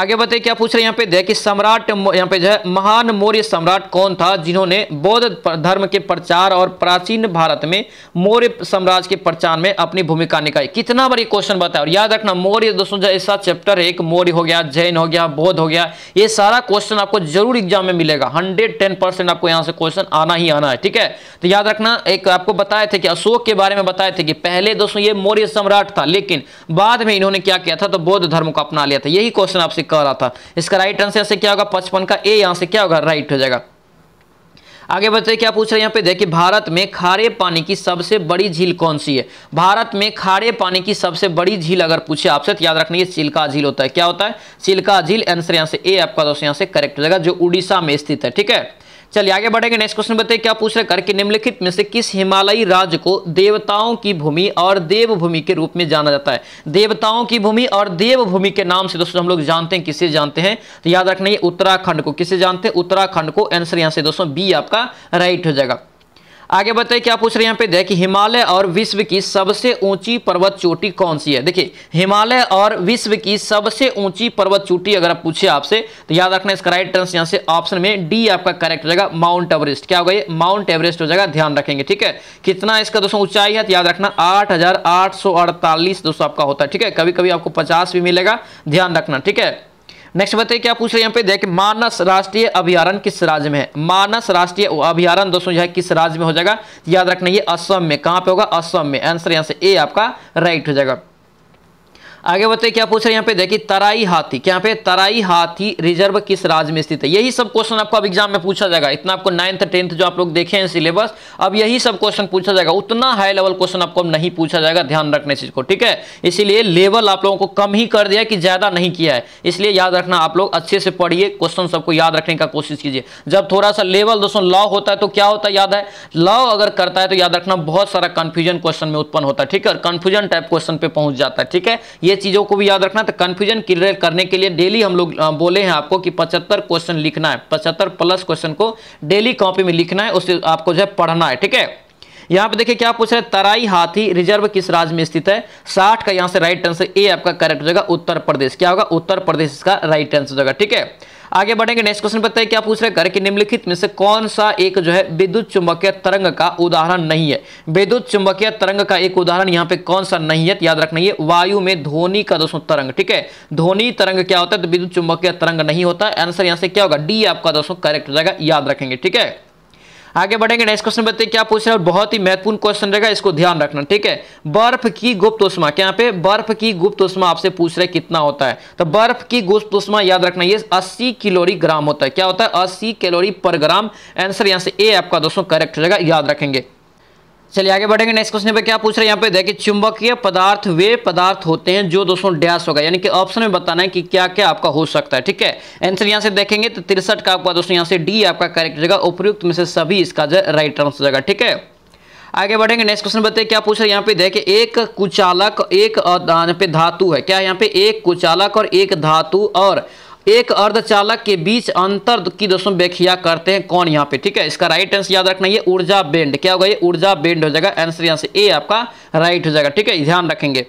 आगे बताइए क्या पूछ रहे हैं यहाँ पे देखिए सम्राट यहाँ पे जो है महान मौर्य सम्राट कौन था जिन्होंने बौद्ध धर्म के प्रचार और प्राचीन भारत में मौर्य साम्राज्य के प्रचार में अपनी भूमिका निकाली कितना बड़ी क्वेश्चन बताया और याद रखना मौर्य दोस्तों जो ऐसा चैप्टर है एक मौर्य हो गया जैन हो गया बौद्ध हो गया ये सारा क्वेश्चन आपको जरूर एग्जाम में मिलेगा हंड्रेड टेन परसेंट आपको यहाँ से क्वेश्चन आना ही आना है ठीक है तो याद रखना एक आपको बताए थे कि अशोक के बारे में बताए थे कि पहले दोस्तों ये मौर्य सम्राट था लेकिन बाद में इन्होंने क्या किया था तो बौद्ध धर्म को अपना लिया था यही क्वेश्चन आपसे से कह रहा था इसका राइट आंसर से क्या होगा पचपन का ए यहाँ से क्या होगा राइट हो जाएगा आगे बताइए क्या पूछ रहे हैं यहाँ पे देखिए भारत में खारे पानी की सबसे बड़ी झील कौन सी है भारत में खारे पानी की सबसे बड़ी झील अगर पूछे आपसे तो याद रखना ये चिल्का झील होता है क्या होता है चिल्का झील आंसर यहाँ से ए आपका दोस्तों यहाँ से करेक्ट हो जाएगा जो उड़ीसा में स्थित है ठीक है चलिए आगे बढ़ेंगे नेक्स्ट क्वेश्चन बताइए क्या पूछ रहे कर कि निम्नलिखित में से किस हिमालयी राज्य को देवताओं की भूमि और देवभूमि के रूप में जाना जाता है देवताओं की भूमि और देवभूमि के नाम से दोस्तों हम लोग जानते हैं किसे जानते हैं तो याद रखना ये उत्तराखंड को किसे जानते हैं उत्तराखंड को आंसर यहां से दोस्तों बी आपका राइट हो जाएगा आगे बताइए क्या पूछ रहे हैं यहाँ पे देखिए हिमालय और विश्व की सबसे ऊंची पर्वत चोटी कौन सी है देखिए हिमालय और विश्व की सबसे ऊंची पर्वत चोटी अगर आप पूछे आपसे तो याद रखना इसका राइट आंसर यहाँ से ऑप्शन में डी आपका करेक्ट हो जाएगा माउंट एवरेस्ट क्या होगा ये माउंट एवरेस्ट हो जाएगा ध्यान रखेंगे ठीक है कितना इसका दोस्तों ऊंचाई है तो याद रखना आठ दोस्तों आपका होता है ठीक है कभी कभी आपको पचास भी मिलेगा ध्यान रखना ठीक है नेक्स्ट बताइए क्या पूछ रहे हैं यहाँ पे देखिए मानस राष्ट्रीय अभ्यारण किस राज्य में है मानस राष्ट्रीय अभ्यारण दोस्तों यह किस राज्य में हो जाएगा याद रखना ये असम में कहां पे होगा असम में आंसर यहाँ से ए आपका राइट हो जाएगा आगे बताइए क्या पूछ रहे हैं यहाँ पे देखिए तराई हाथी क्या पे तराई हाथी रिजर्व किस राज्य में स्थित है यही सब क्वेश्चन आपको अब एग्जाम में पूछा जाएगा इतना आपको नाइन्थ टेंथ जो आप लोग देखे हैं सिलेबस अब यही सब क्वेश्चन पूछा जाएगा उतना हाई लेवल क्वेश्चन आपको नहीं पूछा जाएगा ध्यान रखने चीज को ठीक है इसीलिए लेवल आप लोगों को कम ही कर दिया कि ज्यादा नहीं किया है इसलिए याद रखना आप लोग अच्छे से पढ़िए क्वेश्चन सबको याद रखने का कोशिश कीजिए जब थोड़ा सा लेवल दोस्तों लॉ होता है तो क्या होता है याद है लॉ अगर करता है तो याद रखना बहुत सारा कंफ्यूजन क्वेश्चन में उत्पन्न होता है ठीक है कंफ्यूजन टाइप क्वेश्चन पे पहुंच जाता है ठीक है ये ये चीज़ों को भी याद रखना तो कंफ्यूजन क्लियर करने के लिए डेली हम लोग बोले हैं आपको कि पचहत्तर क्वेश्चन लिखना है पचहत्तर प्लस क्वेश्चन को डेली कॉपी में लिखना है उसे आपको जो है पढ़ना है ठीक है यहाँ पे देखिए क्या पूछ रहे हैं तराई हाथी रिजर्व किस राज्य में स्थित है साठ का यहाँ से राइट आंसर ए आपका करेक्ट हो जाएगा उत्तर प्रदेश क्या होगा उत्तर प्रदेश का राइट आंसर हो जाएगा ठीक है आगे बढ़ेंगे नेक्स्ट क्वेश्चन है क्या पूछ रहे हैं घर के निम्नलिखित में से कौन सा एक जो है विद्युत चुंबकीय तरंग का उदाहरण नहीं है विद्युत चुंबकीय तरंग का एक उदाहरण यहाँ पे कौन सा नहीं है याद रखना ये वायु में ध्वनि का दोस्तों तरंग ठीक है ध्वनि तरंग क्या होता है तो विद्युत चुंबकीय तरंग नहीं होता आंसर यहाँ से क्या होगा डी आपका दोस्तों करेक्ट हो जाएगा याद रखेंगे ठीक है आगे बढ़ेंगे नेक्स्ट क्वेश्चन बताते क्या पूछ रहे हैं बहुत ही महत्वपूर्ण क्वेश्चन रहेगा इसको ध्यान रखना ठीक है बर्फ की गुप्त उष्मा क्या पे बर्फ की गुप्त उष्मा आपसे पूछ रहे कितना होता है तो बर्फ की गुप्त उष्मा याद रखना ये अस्सी किलोरी ग्राम होता है क्या होता है अस्सी कैलोरी पर ग्राम आंसर यहाँ से ए आपका दोस्तों करेक्ट रहेगा याद रखेंगे चलिए आगे बढ़ेंगे नेक्स्ट क्वेश्चन पे क्या पूछ रहे हैं यहाँ पे देखिए चुंबकीय पदार्थ वे पदार्थ होते हैं जो दोस्तों डैश होगा यानी कि ऑप्शन में बताना है कि क्या क्या आपका हो सकता है ठीक है आंसर यहाँ से देखेंगे तो तिरसठ का आपका दोस्तों यहाँ से डी आपका करेक्ट जगह उपयुक्त में से सभी इसका राइट आंसर जाएगा ठीक है आगे बढ़ेंगे नेक्स्ट क्वेश्चन बताइए क्या पूछ रहे हैं यहाँ पे देखिए एक कुचालक एक पे धातु है क्या यहाँ पे एक कुचालक और एक धातु और एक अर्धचालक के बीच अंतर की दोस्तों व्याख्या करते हैं कौन यहाँ पे ठीक है इसका राइट आंसर याद रखना ये ऊर्जा बेंड क्या होगा ये ऊर्जा बेंड हो जाएगा आंसर यहाँ से ए आपका राइट हो जाएगा ठीक है ध्यान रखेंगे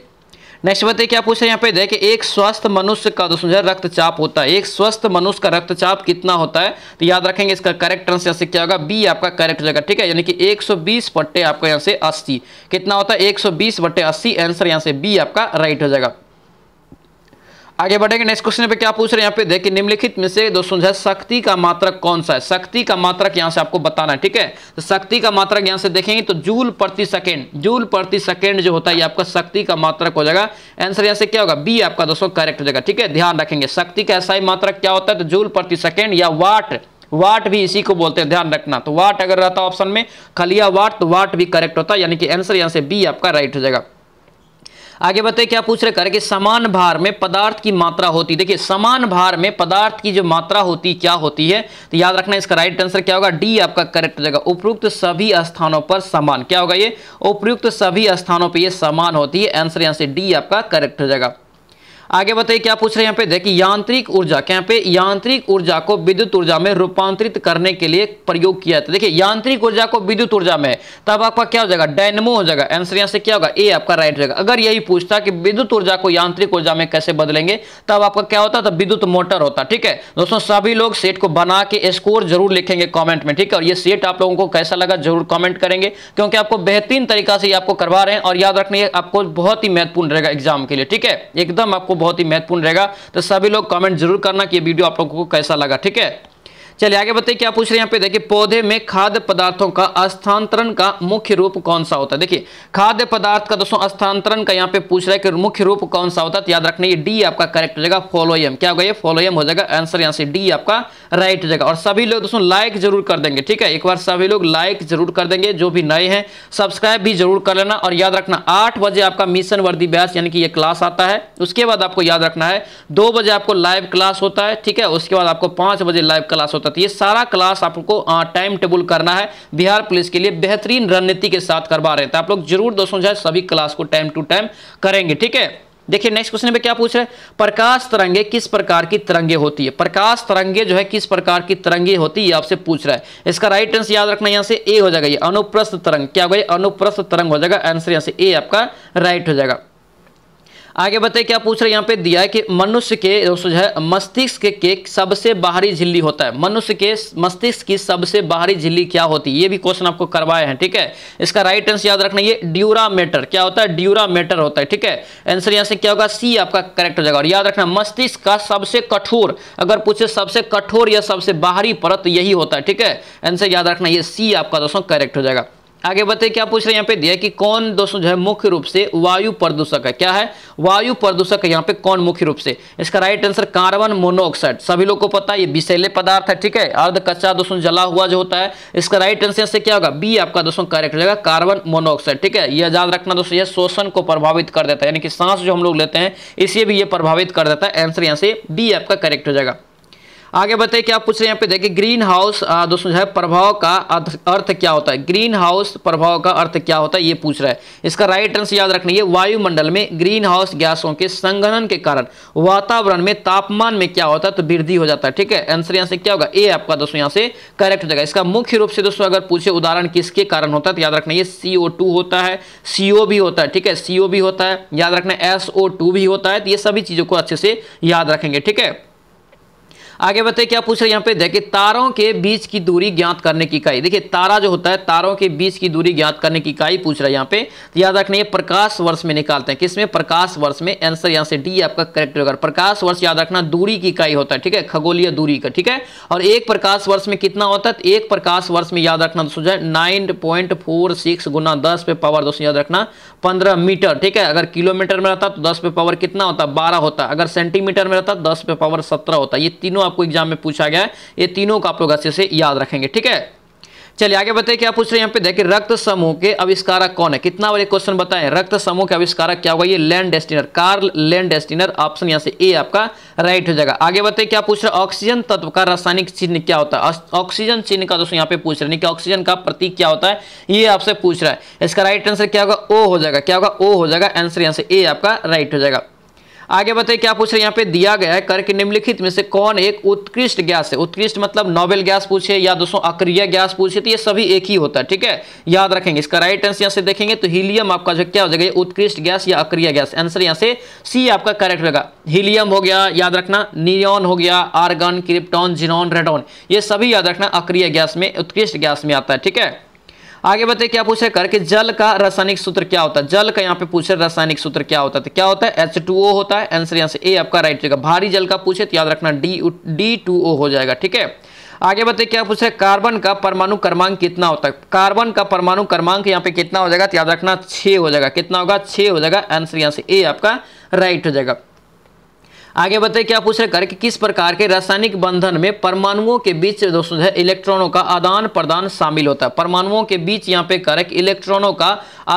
नेक्स्ट बताइए क्या पूछ रहे हैं यहाँ पे देखिए एक स्वस्थ मनुष्य का दोस्तों जो है रक्तचाप होता है एक स्वस्थ मनुष्य का रक्तचाप कितना होता है तो याद रखेंगे इसका करेक्ट आंसर यहाँ से क्या होगा बी आपका करेक्ट हो जाएगा ठीक है यानी कि 120 बट्टे आपका यहाँ से 80 कितना होता है 120 बट्टे 80 आंसर यहाँ से बी आपका राइट हो जाएगा आगे बढ़ेंगे नेक्स्ट क्वेश्चन पे क्या पूछ रहे हैं यहाँ पे देखिए निम्नलिखित में से दोस्तों जो है शक्ति का मात्रक कौन सा है शक्ति का मात्रक यहाँ से आपको बताना है ठीक है तो शक्ति का मात्रक यहाँ से देखेंगे तो जूल प्रति सेकेंड जूल प्रति सेकेंड जो होता है आपका शक्ति का मात्रक हो जाएगा आंसर यहाँ से क्या होगा बी आपका दोस्तों करेक्ट हो जाएगा ठीक है ध्यान रखेंगे शक्ति का ऐसा ही मात्रक क्या होता है तो जूल प्रति सेकेंड या वाट वाट भी इसी को बोलते हैं ध्यान रखना तो वाट अगर रहता ऑप्शन में खलिया वाट तो वाट भी करेक्ट होता है यानी कि आंसर यहाँ से बी आपका राइट हो जाएगा आगे बताए क्या पूछ रहे कर कि समान भार में पदार्थ की मात्रा होती देखिए समान भार में पदार्थ की जो मात्रा होती क्या होती है तो याद रखना इसका राइट आंसर क्या होगा डी आपका करेक्ट हो जाएगा उपयुक्त सभी स्थानों पर समान क्या होगा ये उपयुक्त सभी स्थानों पर यह समान होती है आंसर यहां से डी आपका करेक्ट हो जाएगा आगे बताइए क्या पूछ रहे हैं यहाँ पे देखिए यांत्रिक ऊर्जा क्या पे यांत्रिक ऊर्जा को विद्युत ऊर्जा में रूपांतरित करने के लिए प्रयोग किया जाता है देखिए यांत्रिक ऊर्जा को विद्युत ऊर्जा में तब तो आपका क्या हो जाएगा डायनमो हो जाएगा आंसर यहाँ से क्या होगा ए आपका राइट रहेगा अगर यही पूछता कि विद्युत ऊर्जा को यांत्रिक ऊर्जा में कैसे बदलेंगे तब आपका क्या होता था विद्युत मोटर होता ठीक है दोस्तों सभी लोग सेट को बना के स्कोर जरूर लिखेंगे कॉमेंट में ठीक है और ये सेट आप लोगों को कैसा लगा जरूर कॉमेंट करेंगे क्योंकि आपको बेहतरीन तरीका से आपको करवा रहे हैं और याद रखने आपको बहुत ही महत्वपूर्ण रहेगा एग्जाम के लिए ठीक है एकदम आपको बहुत ही महत्वपूर्ण रहेगा तो सभी लोग कमेंट जरूर करना कि ये वीडियो आप लोगों को कैसा लगा ठीक है चलिए आगे बताइए क्या पूछ रहे हैं यहाँ पे देखिए पौधे में खाद्य पदार्थों का स्थानांतरण का मुख्य रूप कौन सा होता है देखिए खाद्य पदार्थ का दोस्तों स्थानांतरण का यहाँ पे पूछ रहा है कि मुख्य रूप कौन सा होता है तो याद रखना ये डी आपका करेक्ट हो जाएगा फॉलोएम क्या होगा ये फॉलोएम हो जाएगा आंसर यहाँ से डी आपका राइट हो जाएगा और सभी लोग दोस्तों लाइक जरूर कर देंगे ठीक है एक बार सभी लोग लाइक जरूर कर देंगे जो भी नए हैं सब्सक्राइब भी जरूर कर लेना और याद रखना आठ बजे आपका मिशन वर्दी बैच यानी कि ये क्लास आता है उसके बाद आपको याद रखना है दो बजे आपको लाइव क्लास होता है ठीक है उसके बाद आपको पांच बजे लाइव क्लास होता होता था ये सारा क्लास आपको टाइम टेबल करना है बिहार पुलिस के लिए बेहतरीन रणनीति के साथ करवा रहे थे तो आप लोग जरूर दोस्तों जो सभी क्लास को टाइम टू टाइम करेंगे ठीक है देखिए नेक्स्ट क्वेश्चन में क्या पूछ रहे प्रकाश तरंगे किस प्रकार की तरंगे होती है प्रकाश तरंगे जो है किस प्रकार की तरंगे होती है आपसे पूछ रहा है इसका राइट आंसर याद रखना यहां से ए हो जाएगा ये अनुप्रस्थ तरंग क्या हो गया अनुप्रस्थ तरंग हो जाएगा आंसर यहां से ए आपका राइट हो जाएगा आगे बताइए क्या पूछ रहे यहाँ पे दिया है कि मनुष्य के दोस्तों जो है मस्तिष्क के, के सबसे बाहरी झिल्ली होता है मनुष्य के मस्तिष्क की सबसे बाहरी झिल्ली क्या होती है ये भी क्वेश्चन आपको करवाए हैं ठीक है इसका राइट आंसर याद रखना ये ड्यूरा मेटर क्या होता है ड्यूरा मेटर होता है ठीक है आंसर यहाँ से क्या होगा सी आपका करेक्ट हो जाएगा और याद रखना मस्तिष्क का सबसे कठोर अगर पूछे सबसे कठोर या सबसे बाहरी परत यही होता है ठीक है आंसर याद रखना ये सी आपका दोस्तों करेक्ट हो जाएगा आगे बताइए क्या पूछ रहे हैं यहाँ पे दिया कि कौन दोस्तों जो है मुख्य रूप से वायु प्रदूषक है क्या है वायु प्रदूषक यहाँ पे कौन मुख्य रूप से इसका राइट आंसर कार्बन मोनोऑक्साइड सभी लोग को पता है ये विषैले पदार्थ है ठीक है अर्ध कच्चा दोस्तों जला हुआ जो होता है इसका राइट आंसर से क्या होगा बी आपका दोस्तों करेक्ट हो जाएगा कार्बन मोनोऑक्साइड ठीक है यह याद रखना दोस्तों यह शोषण को प्रभावित कर देता है यानी कि सांस जो हम लोग लेते हैं इसे भी ये प्रभावित कर देता है आंसर यहाँ से बी आपका करेक्ट हो जाएगा आगे बताइए क्या पूछ रहे हैं यहाँ पे देखिए ग्रीन हाउस दोस्तों जो है प्रभाव का अर्थ क्या होता है ग्रीन हाउस प्रभाव का अर्थ क्या होता है ये पूछ रहा है इसका राइट आंसर याद रखना है वायुमंडल में ग्रीन हाउस गैसों के संगठन के कारण वातावरण में तापमान में क्या होता है तो वृद्धि हो जाता है ठीक है आंसर यहाँ से क्या होगा ए आपका दोस्तों यहाँ से करेक्ट हो जाएगा इसका मुख्य रूप से दोस्तों अगर पूछे उदाहरण किसके कारण होता है तो याद रखना ये सीओ होता है सीओ भी होता है ठीक है सीओ भी होता है याद रखना एसओ भी होता है तो ये सभी चीजों को अच्छे से याद रखेंगे ठीक है आगे बताइए क्या पूछ रहे हैं यहाँ पे देखिए तारों के बीच की दूरी ज्ञात करने की इकाई देखिए तारा जो होता है तारों के बीच की दूरी ज्ञात करने की इकाई पूछ रहा है यहाँ पे तो याद रखना ये प्रकाश वर्ष में निकालते हैं किसमें प्रकाश वर्ष में आंसर यहाँ से डी आपका करेक्ट होगा प्रकाश वर्ष याद रखना दूरी की इकाई होता है ठीक है खगोलीय दूरी का ठीक है और एक प्रकाश वर्ष में कितना होता है तो एक प्रकाश वर्ष में याद रखना दोस्तों नाइन पॉइंट फोर सिक्स गुना दस पे पावर दोस्तों याद रखना पंद्रह मीटर ठीक है अगर किलोमीटर में रहता तो दस पे पावर कितना होता बारह होता अगर सेंटीमीटर में रहता तो दस पे पावर सत्रह होता ये तीनों आपको एग्जाम में पूछा गया है ये तीनों का आप लोग अच्छे से याद रखेंगे ठीक है चलिए आगे बताइए क्या पूछ रहे हैं यहाँ पे देखिए रक्त समूह के आविष्कारक कौन है कितना बार क्वेश्चन बताएं रक्त समूह के आविष्कारक क्या हुआ ये Landsteiner Karl Landsteiner option यहाँ से ए आपका राइट हो जाएगा आगे बताइए क्या पूछ रहे हैं ऑक्सीजन तत्व का रासायनिक चिन्ह क्या होता है ऑक्सीजन चिन्ह का दोस्तों यहाँ पे पूछ रहे हैं कि ऑक्सीजन का प्रतीक क्या होता है ये आपसे पूछ रहा है इसका राइट आंसर क्या होगा ओ हो जाएगा क्या होगा ओ हो जाएगा आंसर यहाँ से ए आपका राइट हो जाएगा आगे बताइए क्या पूछ रहे हैं यहाँ पे दिया गया है कर के निम्नलिखित में से कौन एक उत्कृष्ट गैस है उत्कृष्ट मतलब नोबेल गैस पूछे या दोस्तों अक्रिय गैस पूछे तो ये सभी एक ही होता है ठीक है याद रखेंगे इसका राइट आंसर यहाँ से देखेंगे तो हीलियम आपका जो क्या हो जाएगा उत्कृष्ट गैस या अक्रिय गैस आंसर यहाँ से सी आपका करेक्ट होगा हीलियम हो गया याद रखना नियोन हो गया आर्गन क्रिप्टॉन जिनॉन रेडॉन ये सभी याद रखना अक्रिय गैस में उत्कृष्ट गैस में आता है ठीक है आगे बताइए क्या पूछे करके जल का रासायनिक सूत्र क्या होता है जल का यहाँ पे पूछे रासायनिक सूत्र क्या होता है तो क्या होता है एच टू ओ होता है आंसर यहाँ से ए आपका राइट रहेगा भारी जल का पूछे तो याद रखना डी डी टू ओ हो जाएगा ठीक है आगे बताइए क्या पूछे कार्बन का परमाणु क्रमांक कितना होता है कार्बन का परमाणु क्रमांक यहाँ पे कितना हो जाएगा तो याद रखना छे हो जाएगा कितना होगा छे हो जाएगा आंसर यहाँ से ए आपका राइट हो जाएगा आगे बताइए क्या पूछ रहे कर कि किस प्रकार के रासायनिक बंधन में परमाणुओं के बीच दोस्तों है इलेक्ट्रॉनों का आदान प्रदान शामिल होता है परमाणुओं के बीच यहाँ पे कर इलेक्ट्रॉनों का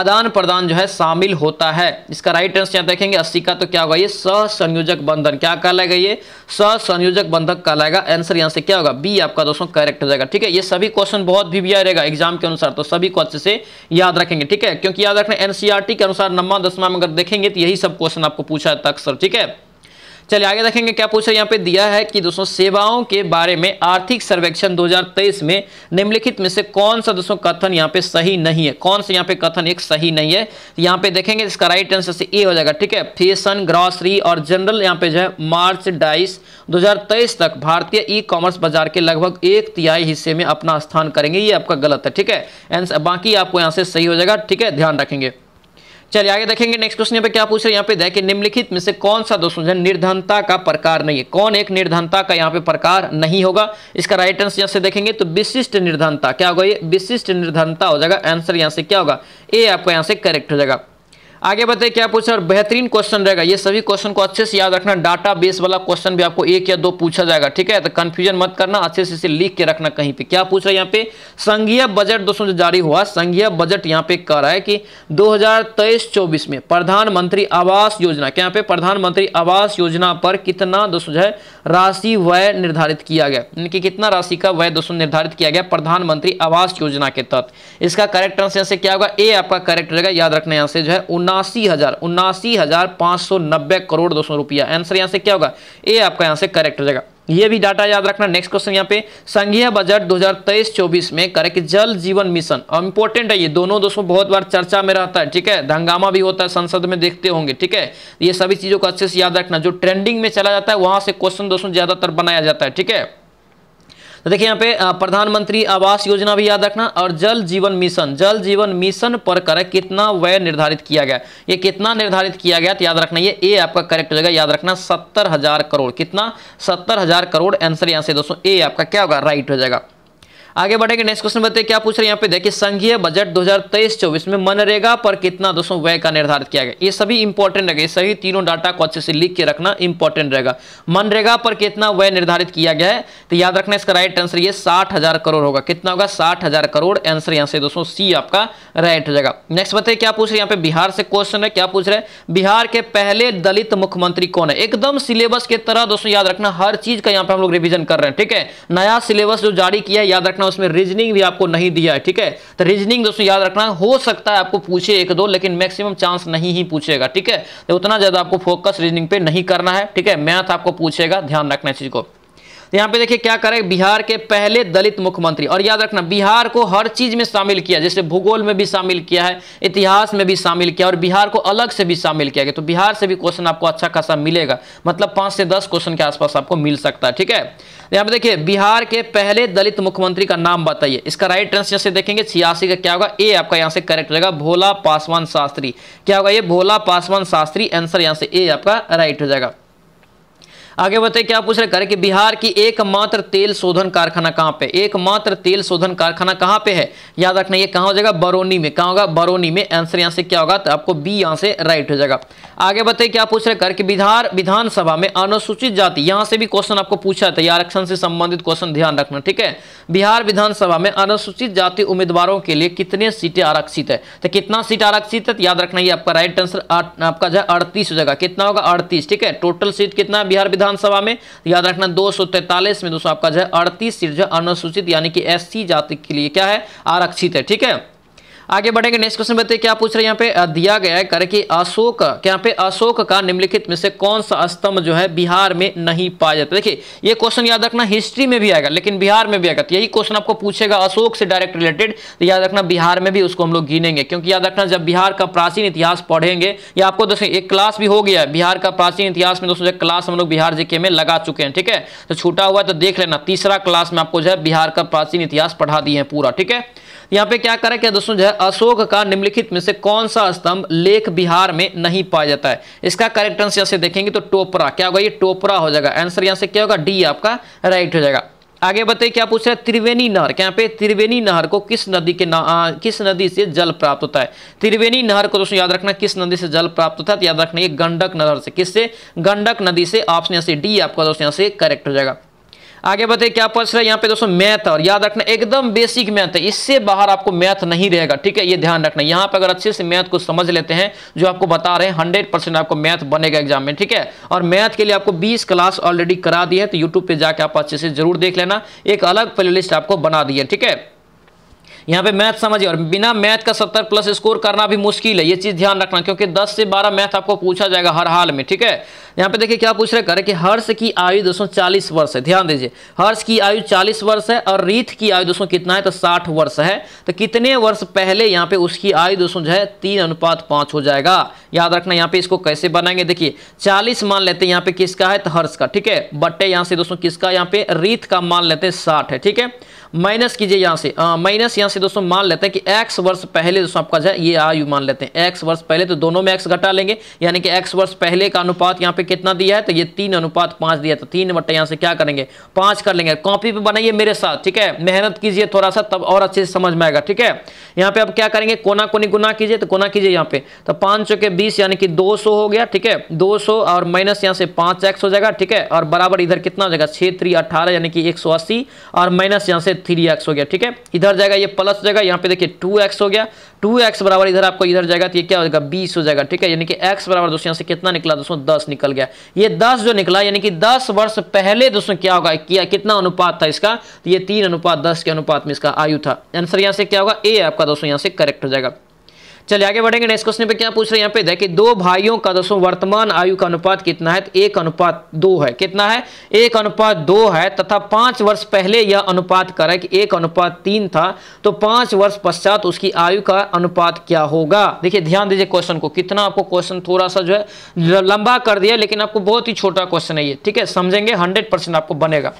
आदान प्रदान जो है शामिल होता है इसका राइट आंसर यहाँ देखेंगे अस्सी का तो क्या होगा ये सहसंयोजक बंधन क्या कहलाएगा ये सहसंयोजक बंधक कहलाएगा आंसर यहाँ से क्या होगा बी आपका दोस्तों करेक्ट हो जाएगा ठीक है ये सभी क्वेश्चन बहुत भी रहेगा एग्जाम के अनुसार तो सभी को अच्छे से याद रखेंगे ठीक है क्योंकि याद रखना एनसीआरटी e के अनुसार नम्मा दसवा में अगर देखेंगे तो यही सब क्वेश्चन आपको पूछा है अक्सर ठीक है चलिए आगे देखेंगे क्या पूछ रहे यहाँ पे दिया है कि दोस्तों सेवाओं के बारे में आर्थिक सर्वेक्षण 2023 में निम्नलिखित में से कौन सा दोस्तों कथन यहाँ पे सही नहीं है कौन सा यहाँ पे कथन एक सही नहीं है यहाँ पे देखेंगे इसका राइट आंसर से ए हो जाएगा ठीक है फैशन ग्रॉसरी और जनरल यहाँ पे जो है मार्च डाइस दो तक भारतीय ई कॉमर्स बाजार के लगभग एक तिहाई हिस्से में अपना स्थान करेंगे ये आपका गलत है ठीक है आंसर बाकी आपको यहाँ से सही हो जाएगा ठीक है ध्यान रखेंगे चलिए आगे देखेंगे नेक्स्ट क्वेश्चन पे क्या पूछ रहे हैं यहाँ पे देखिए निम्नलिखित में से कौन सा दोस्तों जो निर्धनता का प्रकार नहीं है कौन एक निर्धनता का यहाँ पे प्रकार नहीं होगा इसका राइट आंसर यहाँ से देखेंगे तो विशिष्ट निर्धनता क्या होगा ये विशिष्ट निर्धनता हो जाएगा आंसर यहाँ से क्या होगा ए आपका यहाँ से करेक्ट हो जाएगा आगे बताइए क्या पूछा और बेहतरीन क्वेश्चन रहेगा ये सभी क्वेश्चन को अच्छे से याद रखना डाटा बेस वाला क्वेश्चन भी आपको एक या दो पूछा जाएगा ठीक है तो कंफ्यूजन मत करना अच्छे से इसे लिख के रखना कहीं पे क्या पूछ रहा है यहाँ पे संघीय बजट दोस्तों जो जारी हुआ संघीय बजट यहाँ पे कह रहा है कि दो हजार में प्रधानमंत्री आवास योजना क्या यहाँ पे प्रधानमंत्री आवास योजना पर कितना दोस्तों जो है राशि व्यय निर्धारित किया गया यानी कि कितना राशि का व्यय दोस्तों निर्धारित किया गया प्रधानमंत्री आवास योजना के तहत इसका करेक्ट आंसर से क्या होगा ए आपका करेक्ट रहेगा याद रखना यहां से जो है उन्नासी हजार उन्नासी हजार पांच सौ नब्बे करोड़ दोस्तों रुपया आंसर यहां से क्या होगा ए आपका यहां से करेक्ट रहेगा ये भी डाटा याद रखना नेक्स्ट क्वेश्चन यहाँ पे संघीय बजट 2023-24 में कि जल जीवन मिशन इंपॉर्टेंट है ये दोनों दोस्तों बहुत बार चर्चा में रहता है ठीक है हंगामा भी होता है संसद में देखते होंगे ठीक है ये सभी चीजों को अच्छे से याद रखना जो ट्रेंडिंग में चला जाता है वहां से क्वेश्चन दोस्तों ज्यादातर बनाया जाता है ठीक है तो देखिए यहाँ पे प्रधानमंत्री आवास योजना भी याद रखना और जल जीवन मिशन जल जीवन मिशन पर कर कितना व्यय निर्धारित किया गया ये कितना निर्धारित किया गया तो याद रखना ये ए आपका करेक्ट हो जाएगा याद रखना सत्तर हजार करोड़ कितना सत्तर हजार करोड़ आंसर यहाँ से दोस्तों ए आपका क्या होगा राइट हो जाएगा आगे बढ़ेंगे नेक्स्ट क्वेश्चन बताते क्या पूछ रहे हैं यहाँ पे देखिए संघीय बजट 2023-24 में मनरेगा पर कितना दोस्तों व्यय का निर्धारित किया गया ये सभी इंपॉर्टेंट रहेगा सभी तीनों डाटा को अच्छे से लिख के रखना इंपॉर्टेंट रहेगा मनरेगा पर कितना व्यय निर्धारित किया गया है तो याद रखना इसका राइट आंसर ये साठ करोड़ होगा कितना होगा साठ करोड़ आंसर यहाँ से दोस्तों सी आपका राइट हो जाएगा नेक्स्ट बताइए क्या पूछ रहे यहाँ पे बिहार से क्वेश्चन है क्या पूछ रहे हैं बिहार के पहले दलित मुख्यमंत्री कौन है एकदम सिलेबस के तरह दोस्तों याद रखना हर चीज का यहाँ पे हम लोग रिविजन कर रहे हैं ठीक है नया सिलेबस जो जारी किया है याद रखना है उसमें रीजनिंग भी आपको नहीं दिया है ठीक है तो रीजनिंग दोस्तों याद रखना हो सकता है आपको पूछे एक दो लेकिन मैक्सिमम चांस नहीं ही पूछेगा ठीक है तो उतना ज़्यादा आपको फोकस रीजनिंग पे नहीं करना है ठीक है मैथ तो आपको पूछेगा ध्यान रखना इस चीज़ को तो यहाँ पे देखिए क्या करें बिहार के पहले दलित मुख्यमंत्री और याद रखना बिहार को हर चीज में शामिल किया जैसे भूगोल में भी शामिल किया है इतिहास में भी शामिल किया और बिहार को अलग से भी शामिल किया गया तो बिहार से भी क्वेश्चन आपको अच्छा खासा मिलेगा मतलब पांच से दस क्वेश्चन के आसपास आपको मिल सकता है ठीक है यहाँ पे देखिए बिहार के पहले दलित मुख्यमंत्री का नाम बताइए इसका राइट आंसर जैसे देखेंगे छियासी का क्या होगा ए आपका यहाँ से करेक्ट रहेगा भोला पासवान शास्त्री क्या होगा ये भोला पासवान शास्त्री आंसर यहाँ से ए आपका राइट हो जाएगा आगे बताइए क्या पूछ रहे करें कि बिहार की एकमात्र तेल शोधन कारखाना कहां पे एकमात्र तेल शोधन कारखाना कहां पे है याद रखना ये कहां हो जाएगा बरौनी में कहाँ होगा बरौनी में आंसर यहां से क्या होगा तो आपको बी यहां से राइट हो जाएगा आगे बताइए क्या पूछ रहे कर कि बिहार विधानसभा में अनुसूचित जाति यहां से भी क्वेश्चन आपको पूछा था आरक्षण से संबंधित क्वेश्चन ध्यान रखना ठीक है बिहार विधानसभा में अनुसूचित जाति उम्मीदवारों के लिए कितने सीटें आरक्षित है तो कितना सीट आरक्षित है तो याद रखना ये आपका राइट आंसर आपका जो है अड़तीस हो जाएगा कितना होगा अड़तीस ठीक है टोटल सीट कितना है बिहार विधान विधानसभा में याद रखना दो में दोस्तों आपका जो है अड़तीस सीट जो अनुसूचित यानी कि एस जाति के लिए क्या है आरक्षित है ठीक है आगे बढ़ेंगे नेक्स्ट क्वेश्चन बताइए क्या पूछ रहे हैं यहाँ पे दिया गया है कर कि अशोक यहाँ पे अशोक का निम्नलिखित में से कौन सा स्तंभ जो है बिहार में नहीं पाया जाता देखिए ये क्वेश्चन याद रखना हिस्ट्री में भी आएगा लेकिन बिहार में भी आएगा तो यही क्वेश्चन आपको पूछेगा अशोक से डायरेक्ट रिलेटेड तो याद रखना बिहार में भी उसको हम लोग गिनेंगे क्योंकि याद रखना जब बिहार का प्राचीन इतिहास पढ़ेंगे या आपको दोस्तों एक क्लास भी हो गया है बिहार का प्राचीन इतिहास में दोस्तों क्लास हम लोग बिहार जीके में लगा चुके हैं ठीक है तो छूटा हुआ तो देख लेना तीसरा क्लास में आपको जो है बिहार का प्राचीन इतिहास पढ़ा दिए हैं पूरा ठीक है यहाँ पे क्या करें क्या दोस्तों जो है अशोक का निम्नलिखित में से कौन सा स्तंभ लेख बिहार में नहीं पाया जाता है इसका करेक्ट आंसर यहाँ से देखेंगे तो टोपरा क्या होगा ये टोपरा हो जाएगा आंसर यहाँ से क्या होगा डी आपका राइट हो जाएगा आगे बताइए क्या पूछ रहे हैं त्रिवेणी नहर क्या पे त्रिवेणी नहर को किस नदी के ना आ, किस नदी से जल प्राप्त होता है त्रिवेणी नहर को दोस्तों याद रखना किस नदी से जल प्राप्त होता है तो याद रखना ये गंडक नहर से किससे गंडक नदी से ऑप्शन यहाँ से डी आपका दोस्तों यहाँ से करेक्ट हो जाएगा आगे बताइए क्या प्रश्न है यहाँ पे दोस्तों मैथ और याद रखना एकदम बेसिक मैथ है इससे बाहर आपको मैथ नहीं रहेगा ठीक है ये ध्यान रखना यहाँ पे अगर अच्छे से मैथ को समझ लेते हैं जो आपको बता रहे हैं हंड्रेड परसेंट आपको मैथ बनेगा एग्जाम में ठीक है और मैथ के लिए आपको बीस क्लास ऑलरेडी करा दी है तो यूट्यूब पर जाकर आप अच्छे से जरूर देख लेना एक अलग प्ले आपको बना दी है ठीक है यहाँ पे मैथ समझिए और बिना मैथ का सत्तर प्लस स्कोर करना भी मुश्किल है ये चीज़ ध्यान रखना क्योंकि दस से बारह मैथ आपको पूछा जाएगा हर हाल में ठीक है यहाँ पे देखिए क्या पूछ रहे करें कि हर्ष की आयु दोस्तों 40 वर्ष है ध्यान दीजिए हर्ष की आयु 40 वर्ष है और रीत की आयु दोस्तों कितना है तो 60 वर्ष है तो कितने वर्ष पहले यहाँ पे उसकी आयु दोस्तों जो है तीन अनुपात पांच हो जाएगा याद रखना यहाँ पे इसको कैसे बनाएंगे देखिए चालीस मान लेते हैं यहाँ पे किसका है तो हर्ष का ठीक है बट्टे यहाँ से दोस्तों किसका यहाँ पे रीत का मान लेते हैं साठ है ठीक है माइनस कीजिए यहाँ से हाँ, माइनस यहाँ से दोस्तों मान लेते हैं कि एक्स वर्ष पहले दोस्तों आपका जो है ये आयु मान लेते हैं एक्स वर्ष पहले तो दोनों में एक्स घटा लेंगे यानी कि एक्स वर्ष पहले का अनुपात यहाँ पे कितना दिया है तो ये तीन अनुपात पांच दिया तो तीन बट्टे यहां से क्या करेंगे पांच कर लेंगे कॉपी पे बनाइए मेरे साथ ठीक है मेहनत कीजिए थोड़ा सा तब और अच्छे से समझ में आएगा ठीक है यहाँ पे अब क्या करेंगे कोना कोनी गुना कीजिए तो कोना कीजिए यहाँ पे तो पांच के बीस यानी कि दो हो गया ठीक है दो और माइनस यहाँ से पांच हो जाएगा ठीक है और बराबर इधर कितना हो जाएगा छह थ्री अठारह यानी कि एक और माइनस यहाँ से थ्री हो गया ठीक है इधर जाएगा ये प्लस जाएगा यहाँ पे देखिए टू हो गया टू एक्स बराबर इधर आपको इधर जाएगा तो ये क्या हो जाएगा बीस हो जाएगा ठीक है यानी कि एक्स बराबर दोस्तों यहाँ से कितना निकला दोस्तों दस निकल गया ये दस जो निकला यानी कि दस वर्ष पहले दोस्तों क्या होगा किया कितना अनुपात था इसका तो ये तीन अनुपात दस के अनुपात में इसका आयु था आंसर यहाँ से क्या होगा ए आपका दोस्तों यहाँ से करेक्ट हो जाएगा चलिए आगे बढ़ेंगे नेक्स्ट क्वेश्चन पे क्या पूछ रहे हैं यहाँ पे देखिए दो भाइयों का दोस्तों वर्तमान आयु का अनुपात कितना है तो एक अनुपात दो है कितना है एक अनुपात दो है तथा पांच वर्ष पहले यह अनुपात करें कि एक अनुपात तीन था तो पांच वर्ष पश्चात उसकी आयु का अनुपात क्या होगा देखिए ध्यान दीजिए क्वेश्चन को कितना आपको क्वेश्चन थोड़ा सा जो है लंबा कर दिया लेकिन आपको बहुत ही छोटा क्वेश्चन है ये ठीक है समझेंगे हंड्रेड आपको बनेगा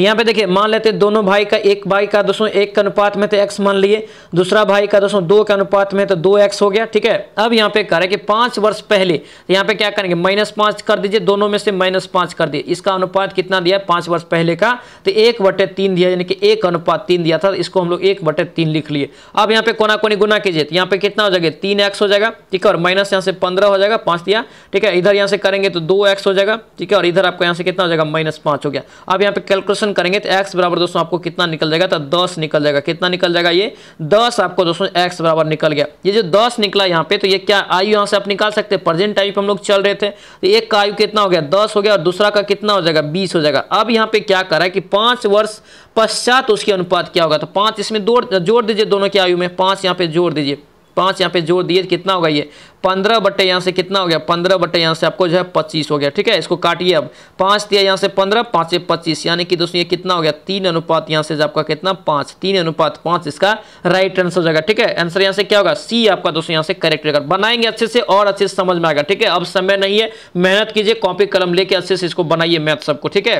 यहाँ पे देखिए मान लेते दोनों भाई का एक भाई का दोस्तों एक के अनुपात में तो एक्स मान लिए दूसरा भाई का दोस्तों दो के अनुपात में तो दो एक्स हो गया ठीक है अब यहाँ पे कह रहे कि वर्ष पहले यहाँ पे क्या करेंगे माइनस पांच कर दीजिए दोनों में से माइनस पांच कर दिए इसका अनुपात कितना दिया पांच वर्ष पहले का तो एक बटे तीन दिया यानी कि एक अनुपात तीन दिया था इसको हम लोग एक बटे तीन लिख लिए अब यहाँ पे कोना कोनी गुना कीजिए तो यहाँ पे कितना हो जाएगा तीन एक्स हो जाएगा ठीक है और माइनस यहाँ से पंद्रह हो जाएगा पांच दिया ठीक है इधर यहाँ से करेंगे तो दो एक्स हो जाएगा ठीक है और इधर आपको यहाँ से कितना हो जाएगा माइनस पांच हो गया अब यहाँ पे कैलकुलेशन सॉल्यूशन करेंगे तो एक्स बराबर दोस्तों आपको कितना निकल जाएगा तो दस निकल जाएगा कितना निकल जाएगा ये दस आपको दोस्तों एक्स बराबर निकल गया ये जो दस निकला यहाँ पे तो ये क्या आयु यहाँ से आप निकाल सकते हैं प्रेजेंट टाइम पर हम लोग चल रहे थे तो एक का आयु कितना हो गया दस हो गया और दूसरा का कितना हो जाएगा बीस हो जाएगा अब यहाँ पे क्या करा है कि पाँच वर्ष पश्चात उसके अनुपात क्या होगा तो पाँच इसमें जोड़ दीजिए दोनों की आयु में पाँच यहाँ पे जोड़ दीजिए पाँच यहाँ पे जोड़ दिए कितना होगा ये पंद्रह बट्टे यहाँ से कितना हो गया पंद्रह बट्टे यहाँ से आपको जो है पच्चीस हो गया ठीक है इसको काटिए अब पाँच दिया यहाँ से पंद्रह पाँच से पच्चीस यानी कि दोस्तों ये कितना हो गया तीन अनुपात यहाँ से आपका कितना पाँच तीन अनुपात पाँच इसका राइट आंसर हो जाएगा ठीक है आंसर यहाँ से क्या होगा सी आपका दोस्तों यहाँ से करेक्ट रहेगा बनाएंगे अच्छे से और अच्छे से समझ में आएगा ठीक है अब समय नहीं है मेहनत कीजिए कॉपी कलम लेके अच्छे से इसको बनाइए मैथ सबको ठीक है